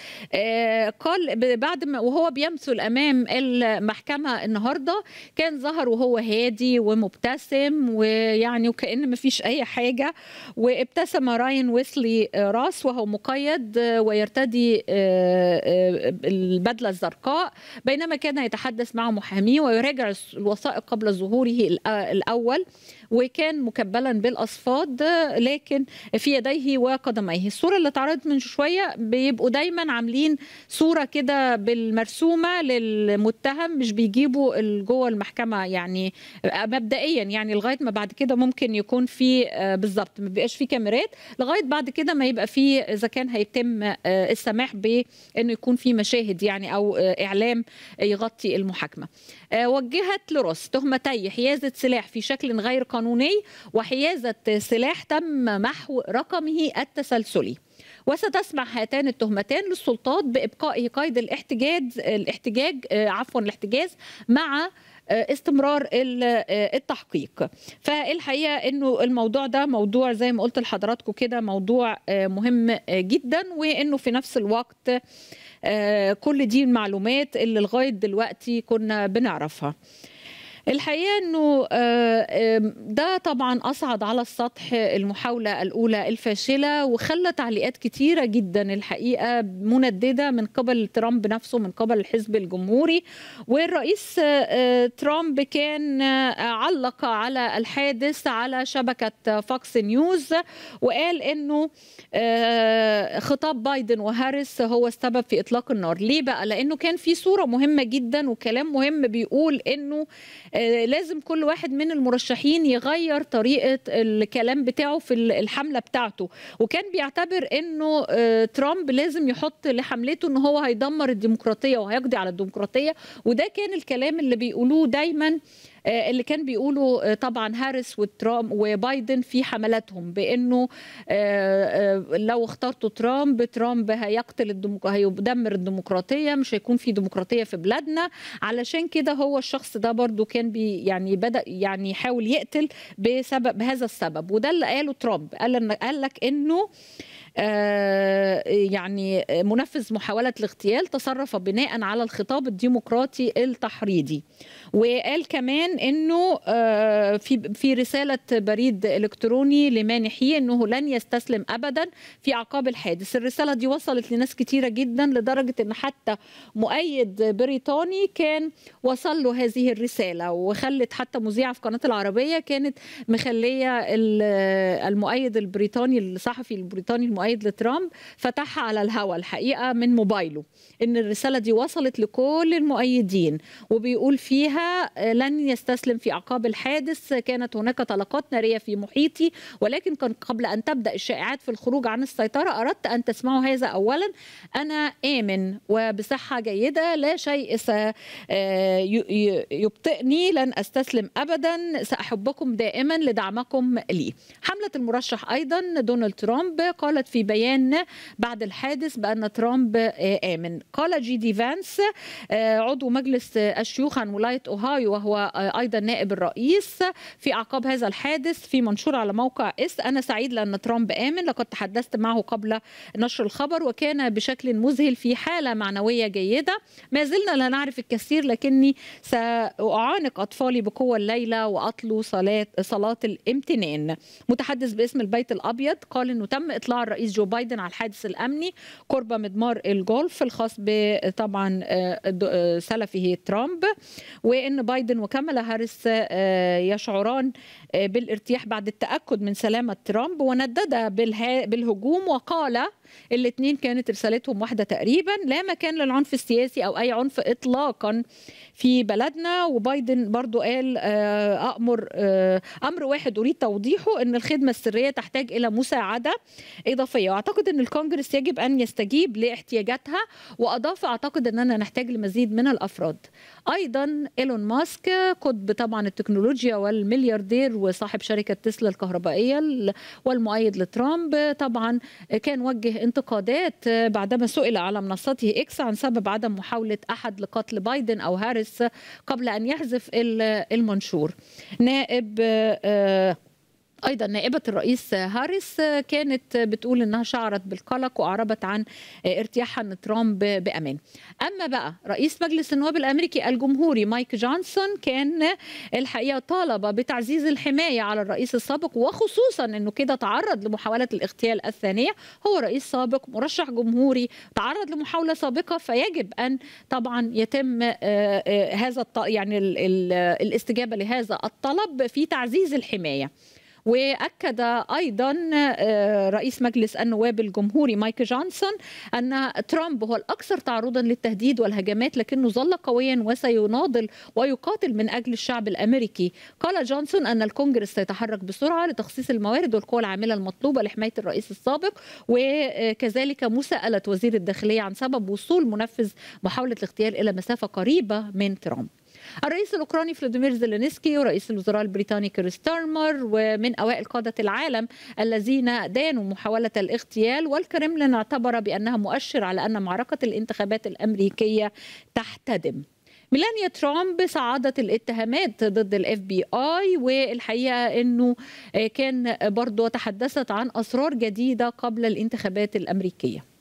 قال بعد ما وهو بيمثل أمام المحكمة النهاردة كان ظهر وهو هادي ومبتسم ويعني وكأن مفيش أي حاجة وابتسم راين ويسلي راس وهو مقيد ويرتدي البدله الزرقاء بينما كان يتحدث مع محاميه ويراجع الوثائق قبل ظهوره الأول وكان مكبلا بالاصفاد لكن في يديه وقدميه الصوره اللي اتعرضت من شويه بيبقوا دايما عاملين صوره كده بالمرسومه للمتهم مش بيجيبوا جوه المحكمه يعني مبدئيا يعني لغايه ما بعد كده ممكن يكون في آه، بالظبط ما بيبقاش في كاميرات لغايه بعد كده ما يبقى في اذا كان هيتم آه، السماح بانه يكون في مشاهد يعني او آه، اعلام يغطي المحاكمه آه، وجهت لروس تهمتي حيازة سلاح في شكل غير قانوني وحيازة سلاح تم محو رقمه التسلسلي وستسمح هاتان التهمتان للسلطات بإبقائه قيد الاحتجاج الاحتجاج آه، عفوا الاحتجاز مع آه، استمرار التحقيق فالحقيقه انه الموضوع ده موضوع زي ما قلت لحضراتكم كده موضوع مهم جدا وانه في نفس الوقت آه، كل دي المعلومات اللي لغايه دلوقتي كنا بنعرفها الحقيقه انه آه، ده طبعا اصعد على السطح المحاوله الاولى الفاشله وخلى تعليقات كثيره جدا الحقيقه مندده من قبل ترامب نفسه من قبل الحزب الجمهوري والرئيس آه، آه، ترامب كان علق على الحادث على شبكه فوكس نيوز وقال انه خطاب بايدن وهاريس هو السبب في اطلاق النار ليه بقى لانه كان في صوره مهمه جدا وكلام مهم بيقول انه آه، لازم كل واحد من المرشحين يغير طريقه الكلام بتاعه في الحمله بتاعته وكان بيعتبر انه آه، ترامب لازم يحط لحملته ان هو هيدمر الديمقراطيه وهيقضي على الديمقراطيه وده كان الكلام اللي بيقولوه دايما آه، اللي كان بيقوله آه، طبعا هاريس وترامب وبايدن في حملاتهم بانه آه، لو اخترتوا ترامب ترامب هيقتل الديمقراطية هيدمر الديمقراطيه مش هيكون في ديمقراطيه في بلادنا علشان كده هو الشخص ده برضو كان بي يعني بدا يعني يحاول يقتل بسبب بهذا السبب وده اللي قاله ترامب قال قال لك انه يعني منفذ محاولة الاغتيال تصرف بناء على الخطاب الديمقراطي التحريضي وقال كمان انه آه، في في رساله بريد الكتروني لمانحيه انه لن يستسلم ابدا في اعقاب الحادث الرساله دي وصلت لناس كتيره جدا لدرجه ان حتى مؤيد بريطاني كان وصل له هذه الرساله وخلت حتى مذيعه في قناه العربيه كانت مخليه آه، المؤيد البريطاني الصحفي البريطاني المؤيد لترامب فتحها على الهواء الحقيقه من موبايله ان الرساله دي وصلت لكل المؤيدين وبيقول فيها لن يستسلم في أعقاب الحادث كانت هناك طلقات نارية في محيطي ولكن كان قبل أن تبدأ الشائعات في الخروج عن السيطرة أردت أن تسمعوا هذا أولا أنا آمن وبصحة جيدة لا شيء آه، يبطئني لن أستسلم أبدا سأحبكم دائما لدعمكم لي حملة المرشح أيضا دونالد ترامب قالت في بيان بعد الحادث بأن ترامب آمن قال جي دي فانس آه، عضو مجلس الشيوخ عن ولاية أوهايو وهو أيضا نائب الرئيس في أعقاب هذا الحادث في منشور على موقع إس أنا سعيد لأن ترامب آمن لقد تحدثت معه قبل نشر الخبر وكان بشكل مذهل في حالة معنوية جيدة ما زلنا لا نعرف الكثير لكني سأعانق أطفالي بقوة الليلة وأطلو صلاة, صلاة الامتنان متحدث باسم البيت الأبيض قال أنه تم إطلاع الرئيس جو بايدن على الحادث الأمني قرب مضمار الجولف الخاص طبعا آه، آه، سلفه ترامب و بأن بايدن وكاملا هاريس آه، يشعران آه، بالارتياح بعد التأكد من سلامة ترامب وندد بالهجوم وقال الاثنين كانت رسالتهم واحدة تقريبا لا مكان للعنف السياسي أو أي عنف إطلاقا في بلدنا وبايدن برضو قال آه، أمر آه، أمر واحد أريد توضيحه أن الخدمة السرية تحتاج إلى مساعدة إضافية وأعتقد أن الكونجرس يجب أن يستجيب لاحتياجاتها وأضاف أعتقد أننا نحتاج لمزيد من الأفراد أيضا إيلون ماسك قطب طبعا التكنولوجيا والملياردير وصاحب شركه تسلا الكهربائيه والمؤيد لترامب طبعا كان وجه انتقادات بعدما سئل على منصته اكس عن سبب عدم محاوله احد لقتل بايدن او هاريس قبل ان يحذف المنشور نائب آه، ايضا نائبه الرئيس هاريس كانت بتقول انها شعرت بالقلق واعربت عن ارتياحها ان ترامب بامان اما بقى رئيس مجلس النواب الامريكي الجمهوري مايك جونسون كان الحقيقه طالب بتعزيز الحمايه على الرئيس السابق وخصوصا انه كده تعرض لمحاوله الاغتيال الثانيه هو رئيس سابق مرشح جمهوري تعرض لمحاوله سابقه فيجب ان طبعا يتم آه، آه، هذا يعني الاستجابه لهذا الطلب في تعزيز الحمايه واكد ايضا آه، رئيس مجلس النواب الجمهوري مايك جونسون ان ترامب هو الاكثر تعرضا للتهديد والهجمات لكنه ظل قويا وسيناضل ويقاتل من اجل الشعب الامريكي قال جونسون ان الكونجرس سيتحرك بسرعه لتخصيص الموارد والقوى العامله المطلوبه لحمايه الرئيس السابق وكذلك مساءله وزير الداخليه عن سبب وصول منفذ محاوله الاغتيال الى مسافه قريبه من ترامب الرئيس الاوكراني فلاديمير زيلينسكي ورئيس الوزراء البريطاني كير ستارمر ومن اوائل قاده العالم الذين دانوا محاوله الاغتيال والكرملين اعتبر بانها مؤشر على ان معركه الانتخابات الامريكيه تحتدم ميلانيا ترامب صعدت الاتهامات ضد الاف بي اي والحقيقه انه كان برضه تحدثت عن اسرار جديده قبل الانتخابات الامريكيه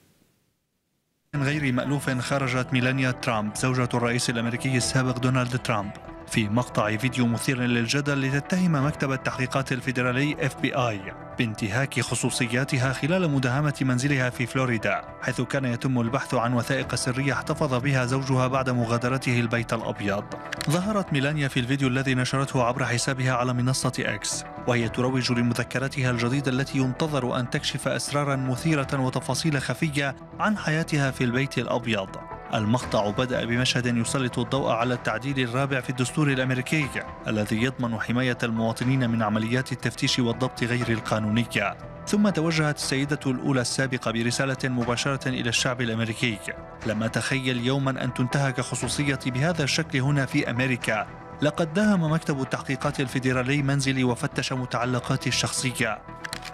غير مألوف خرجت ميلانيا ترامب زوجة الرئيس الأمريكي السابق دونالد ترامب في مقطع فيديو مثير للجدل لتتهم مكتب التحقيقات الفيدرالي اف بي اي بانتهاك خصوصياتها خلال مداهمة منزلها في فلوريدا حيث كان يتم البحث عن وثائق سرية احتفظ بها زوجها بعد مغادرته البيت الأبيض ظهرت ميلانيا في الفيديو الذي نشرته عبر حسابها على منصة اكس وهي تروج لمذكراتها الجديدة التي ينتظر أن تكشف أسرارا مثيرة وتفاصيل خفية عن حياتها في في البيت الأبيض المقطع بدأ بمشهد يسلط الضوء على التعديل الرابع في الدستور الأمريكي الذي يضمن حماية المواطنين من عمليات التفتيش والضبط غير القانونية ثم توجهت السيدة الأولى السابقة برسالة مباشرة إلى الشعب الأمريكي لم أتخيل يوما أن تنتهك خصوصيتي بهذا الشكل هنا في أمريكا لقد داهم مكتب التحقيقات الفيدرالي منزلي وفتش متعلقاتي الشخصية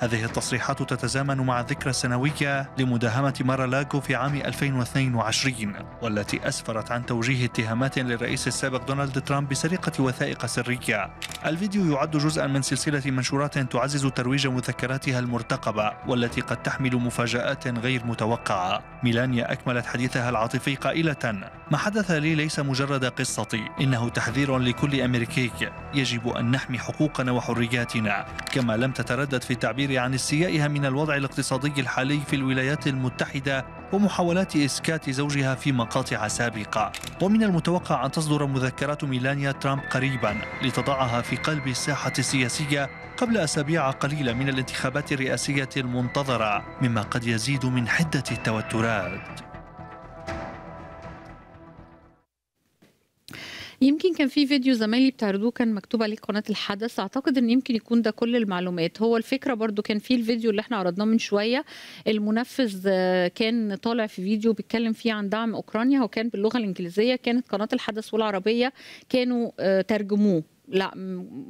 هذه التصريحات تتزامن مع الذكرى السنوية لمداهمة مارا لاكو في عام 2022 والتي أسفرت عن توجيه اتهامات للرئيس السابق دونالد ترامب بسرقة وثائق سرية الفيديو يعد جزءا من سلسلة منشورات تعزز ترويج مذكراتها المرتقبة والتي قد تحمل مفاجآت غير متوقعة ميلانيا أكملت حديثها العاطفي قائلة ما حدث لي ليس مجرد قصتي إنه تحذير لكل أمريكي يجب أن نحمي حقوقنا وحرياتنا كما لم تتردد في التعبير التعبير عن استيائها من الوضع الاقتصادي الحالي في الولايات المتحدة ومحاولات إسكات زوجها في مقاطع سابقة ومن المتوقع أن تصدر مذكرات ميلانيا ترامب قريبا لتضعها في قلب الساحة السياسية قبل أسابيع قليلة من الانتخابات الرئاسية المنتظرة مما قد يزيد من حدة التوترات يمكن كان في فيديو زمايلي بتعرضوه كان مكتوب عليه قناه الحدث اعتقد ان يمكن يكون ده كل المعلومات هو الفكره برضو كان في الفيديو اللي احنا عرضناه من شويه المنفذ آه، كان طالع في فيديو بيتكلم فيه عن دعم اوكرانيا وكان باللغه الانجليزيه كانت قناه الحدث والعربيه كانوا آه، ترجموه لا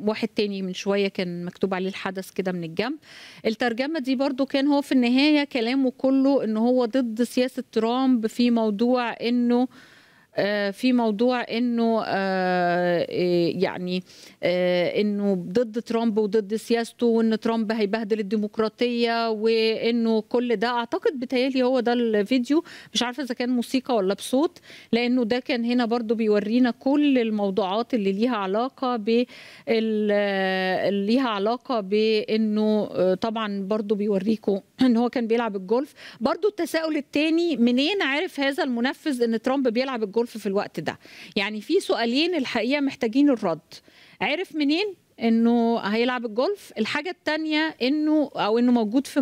واحد تاني من شوية كان مكتوب عليه الحدث كده من الجنب الترجمة دي برضو كان هو في النهاية كلامه كله ان هو ضد سياسة ترامب في موضوع انه آه، في موضوع انه آه، إيه، يعني آه، انه ضد ترامب وضد سياسته وان ترامب هيبهدل الديمقراطيه وانه كل ده اعتقد بتهيألي هو ده الفيديو مش عارفه اذا كان موسيقى ولا بصوت لانه ده كان هنا برضو بيورينا كل الموضوعات اللي ليها علاقه ب ليها علاقه بانه طبعا برضو بيوريكم ان هو كان بيلعب الجولف برضو التساؤل الثاني منين عرف هذا المنفذ ان ترامب بيلعب الجولف العنف في الوقت ده يعني في سؤالين الحقيقه محتاجين الرد عرف منين انه هيلعب الجولف الحاجه الثانيه انه او انه موجود في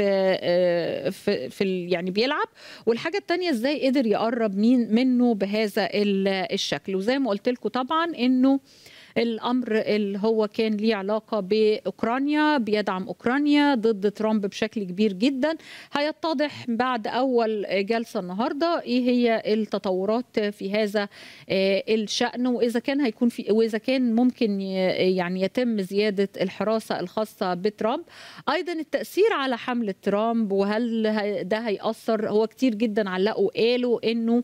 آه، في في في, في يعني بيلعب والحاجه الثانيه ازاي قدر يقرب مين منه بهذا الشكل وزي ما قلت لكم طبعا انه الامر اللي هو كان ليه علاقه باوكرانيا بيدعم اوكرانيا ضد ترامب بشكل كبير جدا هيتضح بعد اول جلسه النهارده ايه هي التطورات في هذا آه، الشان واذا كان هيكون في واذا كان ممكن يعني يتم زياده الحراسه الخاصه بترامب ايضا التاثير على حمله ترامب وهل ده هياثر هو كتير جدا علقوا قالوا انه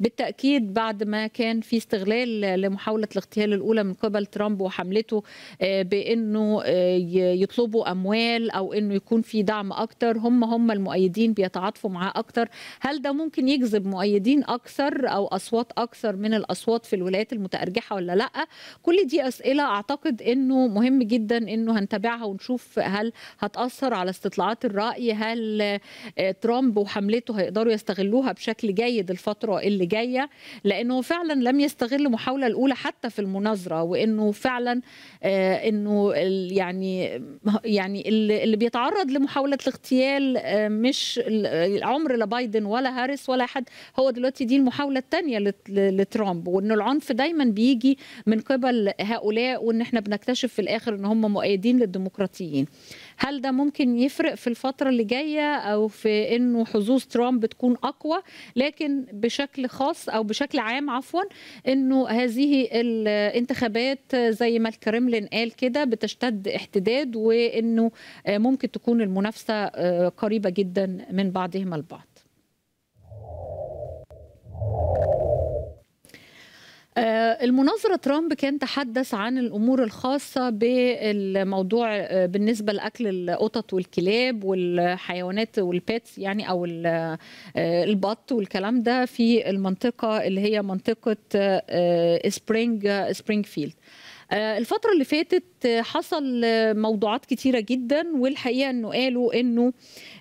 بالتاكيد بعد ما كان في استغلال لمحاوله الاغتيال الاولى من قبل ترامب وحملته آه، بانه آه، يطلبوا اموال او انه يكون في دعم اكتر هم هم المؤيدين بيتعاطفوا معاه اكتر هل ده ممكن يجذب مؤيدين اكثر او اصوات اكثر من الاصوات في الولايات المتارجحه ولا لا كل دي اسئله اعتقد انه مهم جدا انه هنتابعها ونشوف هل هتاثر على استطلاعات الراي هل آه، ترامب وحملته هيقدروا يستغلوها بشكل جيد الفتره اللي جايه لانه فعلا لم يستغل المحاوله الاولى حتى في المناظره وانه فعلا آه، انه يعني يعني اللي بيتعرض لمحاوله الاغتيال آه، مش عمر لا بايدن ولا هاريس ولا حد هو دلوقتي دي المحاوله الثانيه لترامب وان العنف دايما بيجي من قبل هؤلاء وان احنا بنكتشف في الاخر ان هم مؤيدين للديمقراطيين هل ده ممكن يفرق في الفتره اللي جايه او في انه حظوظ ترامب تكون اقوى لكن بشكل خاص او بشكل عام عفوا انه هذه الانتخابات العقوبات زي ما الكرملين قال كده بتشتد احتداد وانه ممكن تكون المنافسه آه، قريبه جدا من بعضهما البعض. آه، المناظرة ترامب كان تحدث عن الأمور الخاصة بالموضوع آه، بالنسبة لأكل القطط والكلاب والحيوانات والبيتس يعني أو آه، البط والكلام ده في المنطقة اللي هي منطقة سبرينج فيلد الفترة اللي فاتت حصل موضوعات كتيره جدا والحقيقه انه قالوا انه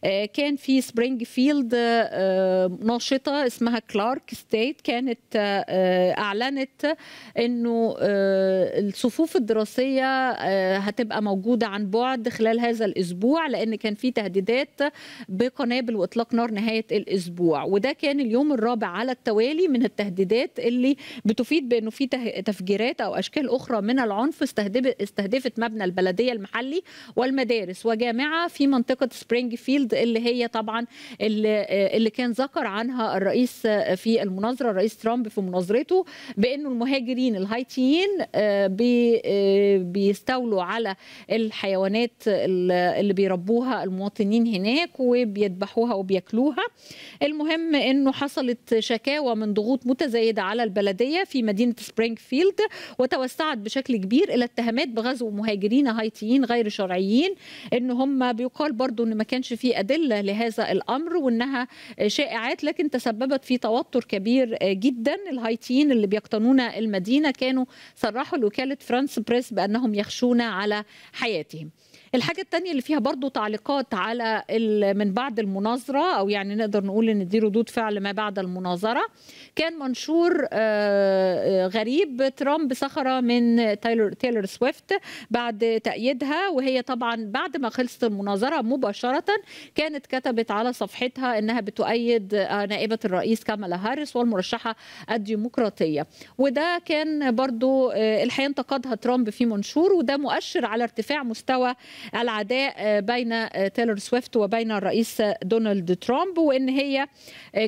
آه، كان في سبرينج فيلد آه، ناشطه اسمها كلارك ستيت كانت آه، اعلنت انه الصفوف الدراسيه هتبقى موجوده عن بعد خلال هذا الاسبوع لان كان في تهديدات بقنابل واطلاق نار نهايه الاسبوع وده كان اليوم الرابع على التوالي من التهديدات اللي بتفيد بانه في تفجيرات او اشكال اخرى من العنف استهدفت استهدفت مبنى البلدية المحلي والمدارس وجامعة في منطقة سبرينج فيلد اللي هي طبعا اللي, آه، اللي كان ذكر عنها الرئيس آه، في المناظرة الرئيس ترامب في مناظرته بأنه المهاجرين الهايتيين آه، بيستولوا على الحيوانات اللي بيربوها المواطنين هناك وبيذبحوها وبياكلوها المهم انه حصلت شكاوى من ضغوط متزايده على البلديه في مدينه سبرينج فيلد وتوسعت بشكل كبير الى اتهامات بغزو غزو مهاجرين هايتيين غير شرعيين ان هم بيقال برضو ان ما كانش في ادله لهذا الامر وانها شائعات لكن تسببت في توتر كبير جدا الهايتيين اللي بيقتنون المدينه كانوا صرحوا لوكاله فرانس بريس بانهم يخشون على حياتهم الحاجه الثانيه اللي فيها برضو تعليقات على من بعد المناظره او يعني نقدر نقول ان دي ردود فعل ما بعد المناظره كان منشور آه، آه، غريب ترامب سخر من تايلور تايلور سويفت بعد تأييدها وهي طبعا بعد ما خلصت المناظرة مباشرة كانت كتبت على صفحتها أنها بتؤيد آه، نائبة الرئيس كامالا هاريس والمرشحة الديمقراطية وده كان برضو الحقيقة انتقدها ترامب في منشور وده مؤشر على ارتفاع مستوى العداء آه، بين آه، تايلور سويفت وبين الرئيس آه، دونالد ترامب وان هي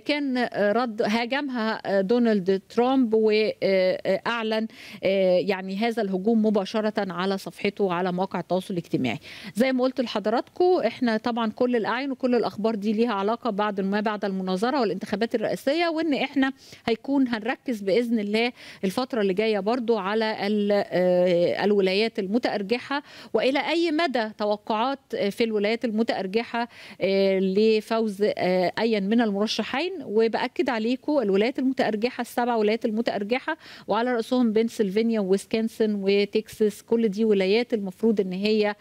كان رد هاجمها دونالد ترامب واعلن يعني هذا الهجوم مباشره على صفحته على مواقع التواصل الاجتماعي زي ما قلت لحضراتكم احنا طبعا كل الاعين وكل الاخبار دي ليها علاقه بعد ما بعد المناظره والانتخابات الرئاسيه وان احنا هيكون هنركز باذن الله الفتره اللي جايه برضو على الولايات المتارجحه والى اي مدى توقعات آه، في الولايات المتأرجحة آه، لفوز آه، أيا من المرشحين وبأكد عليكم الولايات المتأرجحة السبع ولايات المتأرجحة وعلى رأسهم بنسلفانيا وويسكنسن وتكساس كل دي ولايات المفروض إن هي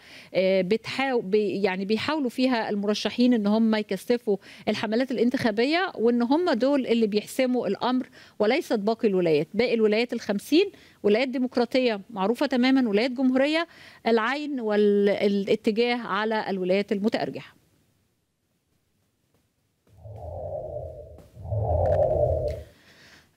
بتحاول يعني بيحاولوا فيها المرشحين إن هم يكثفوا الحملات الانتخابية وإن هم دول اللي بيحسموا الأمر وليست باقي الولايات باقي الولايات الخمسين ولايات ديمقراطيه معروفه تماما ولايات جمهوريه العين والاتجاه على الولايات المتارجحه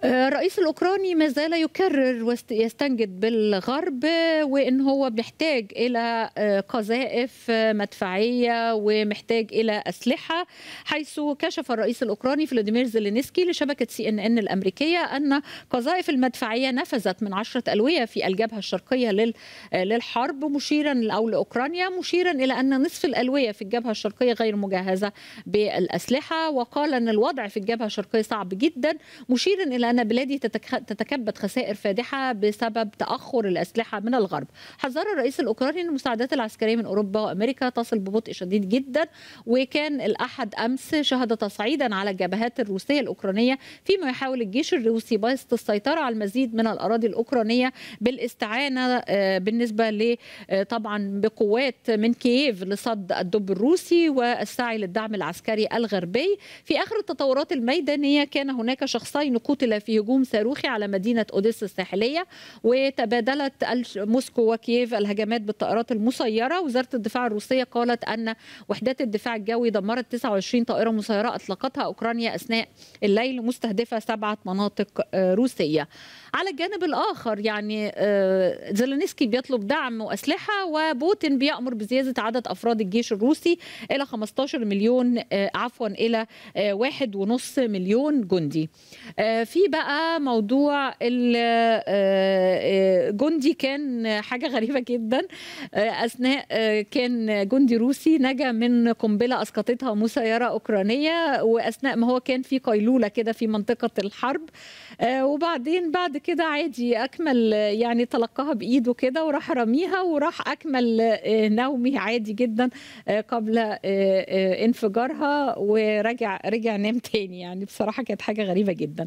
الرئيس الاوكراني ما زال يكرر ويستنجد بالغرب وان هو محتاج الى آه، قذائف آه، مدفعيه ومحتاج الى اسلحه حيث كشف الرئيس الاوكراني فلاديمير زيلينسكي لشبكه سي ان ان الامريكيه ان قذائف المدفعيه نفذت من عشرة الويه في الجبهه الشرقيه آه، للحرب مشيرا او لاوكرانيا مشيرا الى ان نصف الالويه في الجبهه الشرقيه غير مجهزه بالاسلحه وقال ان الوضع في الجبهه الشرقيه صعب جدا مشيرا الى أن بلادي تتكبد خسائر فادحة بسبب تأخر الأسلحة من الغرب حذر الرئيس الأوكراني أن المساعدات العسكرية من أوروبا وأمريكا تصل ببطء شديد جدا وكان الأحد أمس شهد تصعيدا على الجبهات الروسية الأوكرانية فيما يحاول الجيش الروسي باسط السيطرة على المزيد من الأراضي الأوكرانية بالاستعانة آه، بالنسبة ل آه، طبعا بقوات من كييف لصد الدب الروسي والسعي للدعم العسكري الغربي في آخر التطورات الميدانية كان هناك شخصين قتلا في هجوم صاروخي على مدينة أوديس الساحلية وتبادلت موسكو وكييف الهجمات بالطائرات المسيرة وزارة الدفاع الروسية قالت أن وحدات الدفاع الجوي دمرت 29 طائرة مسيرة أطلقتها أوكرانيا أثناء الليل مستهدفة سبعة مناطق آه، روسية على الجانب الآخر يعني آه، زيلينسكي بيطلب دعم وأسلحة وبوتين بيأمر بزيادة عدد أفراد الجيش الروسي إلى 15 مليون آه، عفوا إلى واحد ونص مليون جندي في بقى موضوع آه، آه، جندي كان حاجه غريبه جدا آه، اثناء كان جندي روسي نجا من قنبله اسقطتها مسيره اوكرانيه واثناء ما هو كان في قيلوله كده في منطقه الحرب وبعدين بعد كده عادي اكمل يعني تلقاها بايده كده وراح رميها وراح اكمل نومي عادي جدا قبل انفجارها ورجع رجع نام تاني يعني بصراحه كانت حاجه غريبه جدا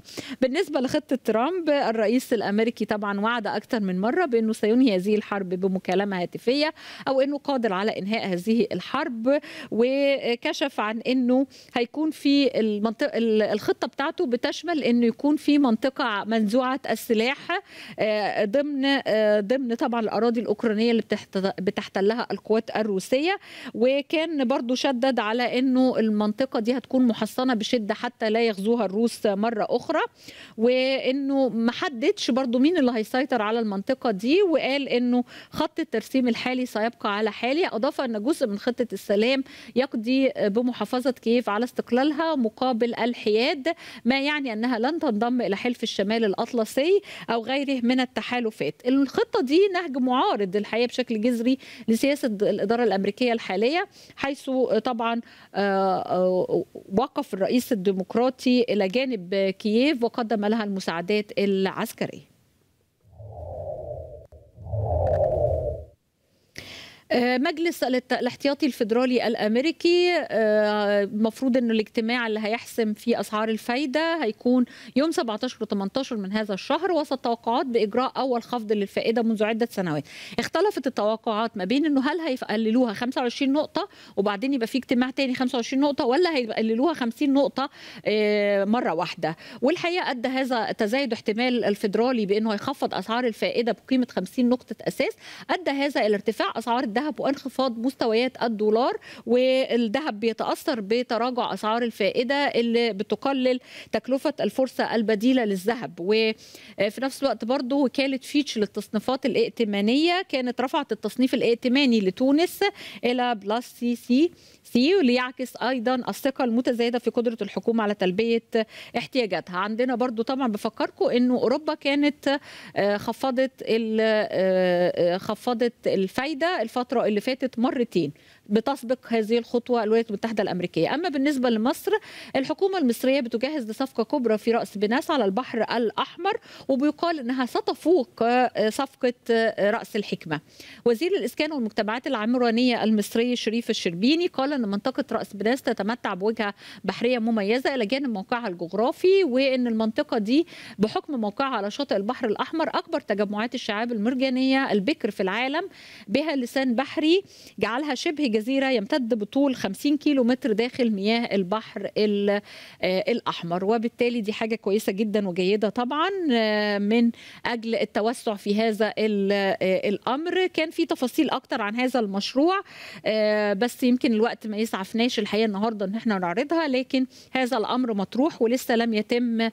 بالنسبة لخطة ترامب الرئيس الأمريكي طبعا وعد أكثر من مرة بأنه سينهي هذه الحرب بمكالمة هاتفية أو أنه قادر على إنهاء هذه الحرب وكشف عن أنه هيكون في المنطقة الخطة بتاعته بتشمل أنه يكون في منطقة منزوعة السلاح آه، ضمن آه، ضمن طبعا الأراضي الأوكرانية اللي بتحتلها القوات الروسية وكان برضو شدد على أنه المنطقة دي هتكون محصنة بشدة حتى لا يغزوها الروس مرة أخرى وانه ما حددش برضه مين اللي هيسيطر على المنطقه دي وقال انه خط الترسيم الحالي سيبقى على حاله اضاف ان جزء من خطه السلام يقضي بمحافظه كييف على استقلالها مقابل الحياد ما يعني انها لن تنضم الى حلف الشمال الاطلسي او غيره من التحالفات الخطه دي نهج معارض الحقيقه بشكل جذري لسياسه الاداره الامريكيه الحاليه حيث طبعا آه، آه، وقف الرئيس الديمقراطي الى جانب كييف وقد تقدم لها المساعدات العسكريه آه، مجلس الاحتياطي الفدرالي الامريكي المفروض آه، انه الاجتماع اللي هيحسم في اسعار الفايده هيكون يوم 17 و18 من هذا الشهر وسط توقعات باجراء اول خفض للفائده منذ عده سنوات اختلفت التوقعات ما بين انه هل هيقللوها 25 نقطه وبعدين يبقى في اجتماع تاني 25 نقطه ولا هيقللوها 50 نقطه آه، مره واحده والحقيقه ادى هذا تزايد احتمال الفدرالي بانه هيخفض اسعار الفائده بقيمه 50 نقطه اساس ادى هذا الى ارتفاع اسعار الدخل الذهب وانخفاض مستويات الدولار والذهب بيتاثر بتراجع اسعار الفائده اللي بتقلل تكلفه الفرصه البديله للذهب وفي نفس الوقت برضه وكاله فيتش للتصنيفات الائتمانيه كانت رفعت التصنيف الائتماني لتونس الى بلس سي سي سي ليعكس ايضا الثقه المتزايده في قدره الحكومه على تلبيه احتياجاتها عندنا برضو طبعا بفكركم انه اوروبا كانت آه، خفضت آه، آه، خفضت الفايده الفتره الفتره اللي فاتت مرتين بتسبق هذه الخطوه الولايات المتحده الامريكيه اما بالنسبه لمصر الحكومه المصريه بتجهز لصفقه كبرى في راس بناس على البحر الاحمر وبيقال انها ستفوق آه، صفقه آه، راس الحكمه وزير الاسكان والمجتمعات العمرانيه المصري شريف الشربيني قال ان منطقه راس بناس تتمتع بوجهه بحريه مميزه الى جانب موقعها الجغرافي وان المنطقه دي بحكم موقعها على شاطئ البحر الاحمر اكبر تجمعات الشعاب المرجانيه البكر في العالم بها لسان بحري جعلها شبه الجزيرة يمتد بطول 50 كيلو متر داخل مياه البحر آه، الأحمر وبالتالي دي حاجة كويسة جدا وجيدة طبعا آه، من أجل التوسع في هذا آه، الأمر كان في تفاصيل أكتر عن هذا المشروع بس يمكن الوقت ما يسعفناش الحقيقة النهاردة أن احنا نعرضها لكن هذا الأمر مطروح ولسه لم يتم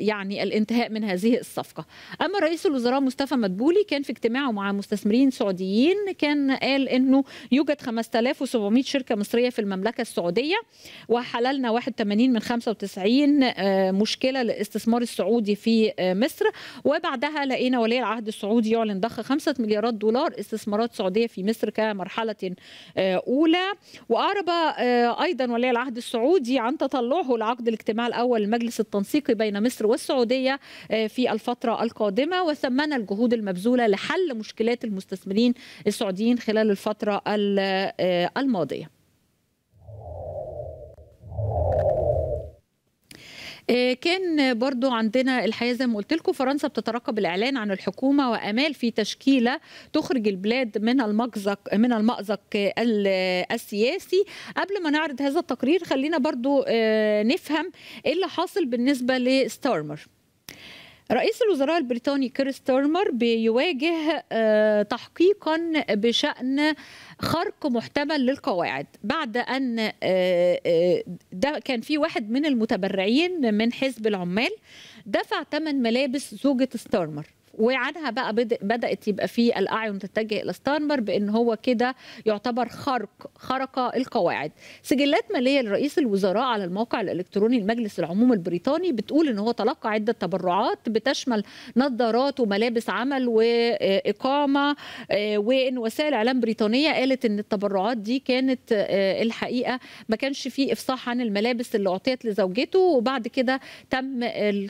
يعني الانتهاء من هذه الصفقة أما رئيس الوزراء مصطفى مدبولي كان في اجتماعه مع مستثمرين سعوديين كان قال أنه يوجد 5700 شركه مصريه في المملكه السعوديه وحللنا 81 من 95 آه، مشكله للاستثمار السعودي في آه، مصر وبعدها لقينا ولي العهد السعودي يعلن ضخ 5 مليارات دولار استثمارات سعوديه في مصر كمرحله آه، اولى واعرب ايضا ولي العهد السعودي عن تطلعه لعقد الاجتماع الاول للمجلس التنسيقي بين مصر والسعوديه في الفتره القادمه وثمن الجهود المبذوله لحل مشكلات المستثمرين السعوديين خلال الفتره ال آه، الماضيه آه، كان برضو عندنا الحقيقه زي ما قلت لكم فرنسا بتترقب الاعلان عن الحكومه وامال في تشكيله تخرج البلاد من المأزق من المأزق السياسي قبل ما نعرض هذا التقرير خلينا برضو آه، نفهم ايه اللي حاصل بالنسبه لستارمر رئيس الوزراء البريطاني كريس ستارمر بيواجه آه، تحقيقا بشأن خرق محتمل للقواعد بعد أن آه، آه، ده كان في واحد من المتبرعين من حزب العمال دفع ثمن ملابس زوجة ستارمر وعنها بقى بدات يبقى في الاعين تتجه الى ستارمر بان هو كده يعتبر خرق خرق القواعد سجلات ماليه لرئيس الوزراء على الموقع الالكتروني المجلس العموم البريطاني بتقول ان هو تلقى عده تبرعات بتشمل نظارات وملابس عمل واقامه آه، وان وسائل اعلام بريطانيه قالت ان التبرعات دي كانت آه، الحقيقه ما كانش في افصاح عن الملابس اللي اعطيت لزوجته وبعد كده تم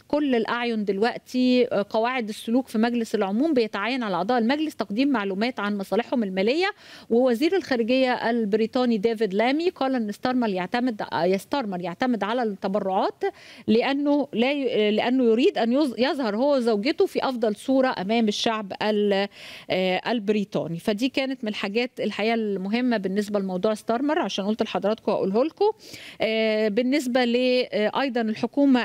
كل الاعين دلوقتي آه، قواعد السلوك في مجلس العموم بيتعين على اعضاء المجلس تقديم معلومات عن مصالحهم الماليه ووزير الخارجيه البريطاني ديفيد لامي قال ان ستارمر يعتمد يستارمر يعتمد على التبرعات لانه لا ي... لانه يريد ان يظهر هو وزوجته في افضل صوره امام الشعب آه، البريطاني فدي كانت من الحاجات الحقيقه المهمه بالنسبه لموضوع ستارمر عشان قلت لحضراتكم هقوله لكم آه، بالنسبه ل آه، ايضا الحكومه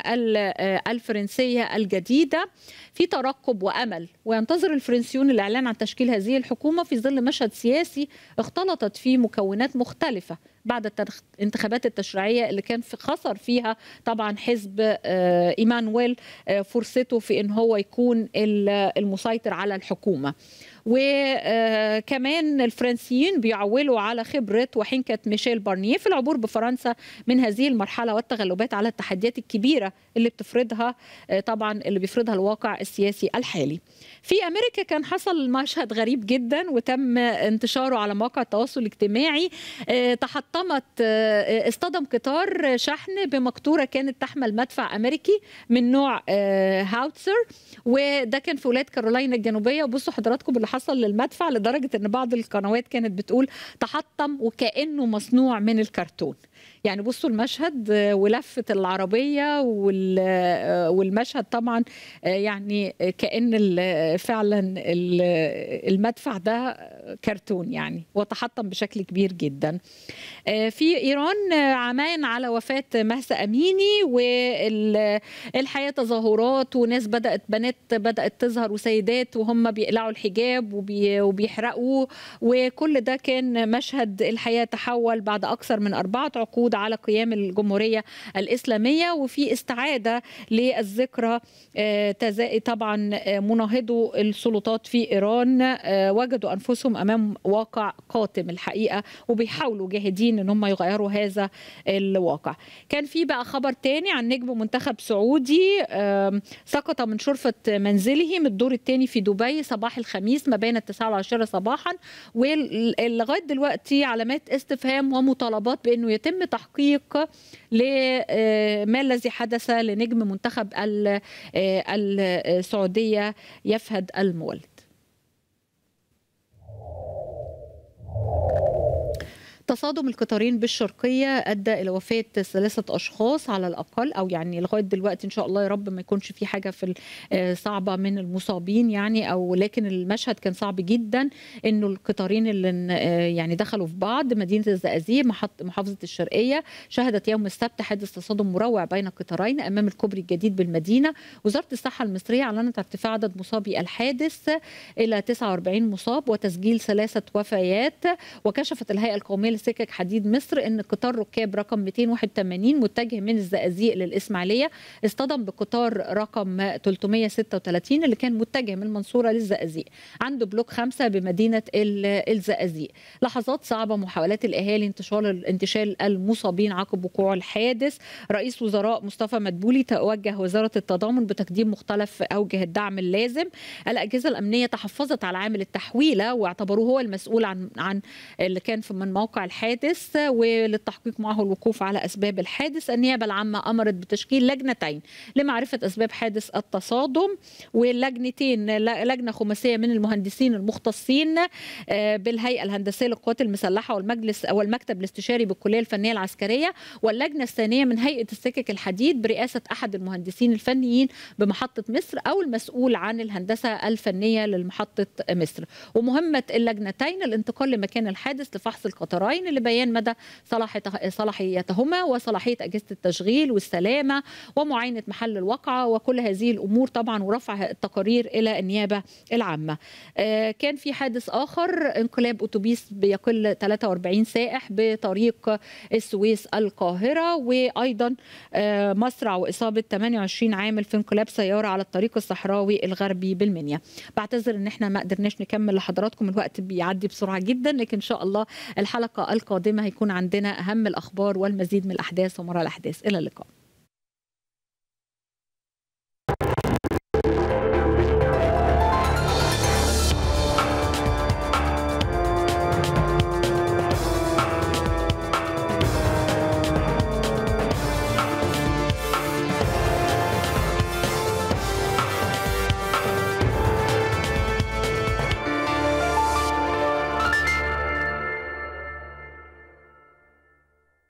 الفرنسيه الجديده في ترقب وأمل وأمل وينتظر الفرنسيون الإعلان عن تشكيل هذه الحكومة في ظل مشهد سياسي اختلطت فيه مكونات مختلفة بعد الانتخابات التشريعية اللي كان في خسر فيها طبعا حزب آه، إيمانويل فرصته آه، في أن هو يكون المسيطر على الحكومة وكمان الفرنسيين بيعولوا على خبرة وحنكة ميشيل بارنيه في العبور بفرنسا من هذه المرحلة والتغلبات على التحديات الكبيرة اللي بتفرضها آه، طبعا اللي بيفرضها الواقع السياسي الحالي في أمريكا كان حصل مشهد غريب جدا وتم انتشاره على مواقع التواصل الاجتماعي آه، تحطمت آه، اصطدم قطار شحن بمقطورة كانت تحمل مدفع أمريكي من نوع هاوتسر وده كان في ولاية كارولاينا الجنوبية وبصوا حضراتكم اللي حصل حصل للمدفع لدرجه ان بعض القنوات كانت بتقول تحطم وكانه مصنوع من الكرتون يعني بصوا المشهد آه، ولفه العربيه آه، والمشهد طبعا آه، يعني كان فعلا المدفع ده كرتون يعني وتحطم بشكل كبير جدا في ايران عمان على وفاه مهسا اميني والحياة تظاهرات وناس بدات بنات بدات تظهر وسيدات وهم بيقلعوا الحجاب وبيحرقوا وكل ده كان مشهد الحياه تحول بعد اكثر من اربعه عقود موجودة على قيام الجمهورية الإسلامية وفي استعادة للذكرى آه، طبعا آه، مناهضو السلطات في إيران آه، وجدوا أنفسهم أمام واقع قاتم الحقيقة وبيحاولوا جاهدين أن هم يغيروا هذا الواقع كان في بقى خبر تاني عن نجم منتخب سعودي سقط من شرفة منزله من الدور الثاني في دبي صباح الخميس ما بين التسعة والعشرة صباحا ولغاية دلوقتي علامات استفهام ومطالبات بأنه يتم تحقيق تحقيق لما آه، الذي حدث لنجم منتخب آه، السعودية يفهد المولد تصادم القطارين بالشرقية أدى إلى وفاة ثلاثة أشخاص على الأقل أو يعني لغاية دلوقتي إن شاء الله يا رب ما يكونش في حاجة في آه، صعبة من المصابين يعني أو لكن المشهد كان صعب جدا إنه القطارين اللي آه، يعني دخلوا في بعض مدينة الزقازيق محافظة الشرقية شهدت يوم السبت حادث تصادم مروع بين القطارين أمام الكوبري الجديد بالمدينة وزارة الصحة المصرية أعلنت ارتفاع عدد مصابي الحادث إلى 49 مصاب وتسجيل ثلاثة وفيات وكشفت الهيئة القومية سكك حديد مصر ان قطار ركاب رقم 281 متجه من الزقازيق للاسماعيليه اصطدم بقطار رقم 336 اللي كان متجه من المنصوره للزقازيق عند بلوك خمسة بمدينه الزقازيق لحظات صعبه محاولات الاهالي انتشال انتشال المصابين عقب وقوع الحادث رئيس وزراء مصطفى مدبولي توجه وزاره التضامن بتقديم مختلف اوجه الدعم اللازم الاجهزه الامنيه تحفظت على عامل التحويله واعتبروه هو المسؤول عن عن اللي كان في من موقع الحادث وللتحقيق معه الوقوف على أسباب الحادث النيابة العامة أمرت بتشكيل لجنتين لمعرفة أسباب حادث التصادم واللجنتين لجنة خماسية من المهندسين المختصين آه، بالهيئة الهندسية للقوات المسلحة والمجلس والمكتب الاستشاري بالكلية الفنية العسكرية واللجنة الثانية من هيئة السكك الحديد برئاسة أحد المهندسين الفنيين بمحطة مصر أو المسؤول عن الهندسة الفنية لمحطة مصر ومهمة اللجنتين الانتقال لمكان الحادث لفحص القطرات الطرفين لبيان مدى صلاحيتهما وصلاحية أجهزة التشغيل والسلامة ومعاينة محل الوقعة وكل هذه الأمور طبعا ورفع التقارير إلى النيابة العامة آه، كان في حادث آخر انقلاب أتوبيس بيقل 43 سائح بطريق السويس القاهرة وأيضا آه، مصرع وإصابة 28 عامل في انقلاب سيارة على الطريق الصحراوي الغربي بالمنيا بعتذر ان احنا ما قدرناش نكمل لحضراتكم الوقت بيعدي بسرعة جدا لكن إن شاء الله الحلقة الحلقة القادمة هيكون عندنا أهم الأخبار والمزيد من الأحداث ومرة الأحداث إلى اللقاء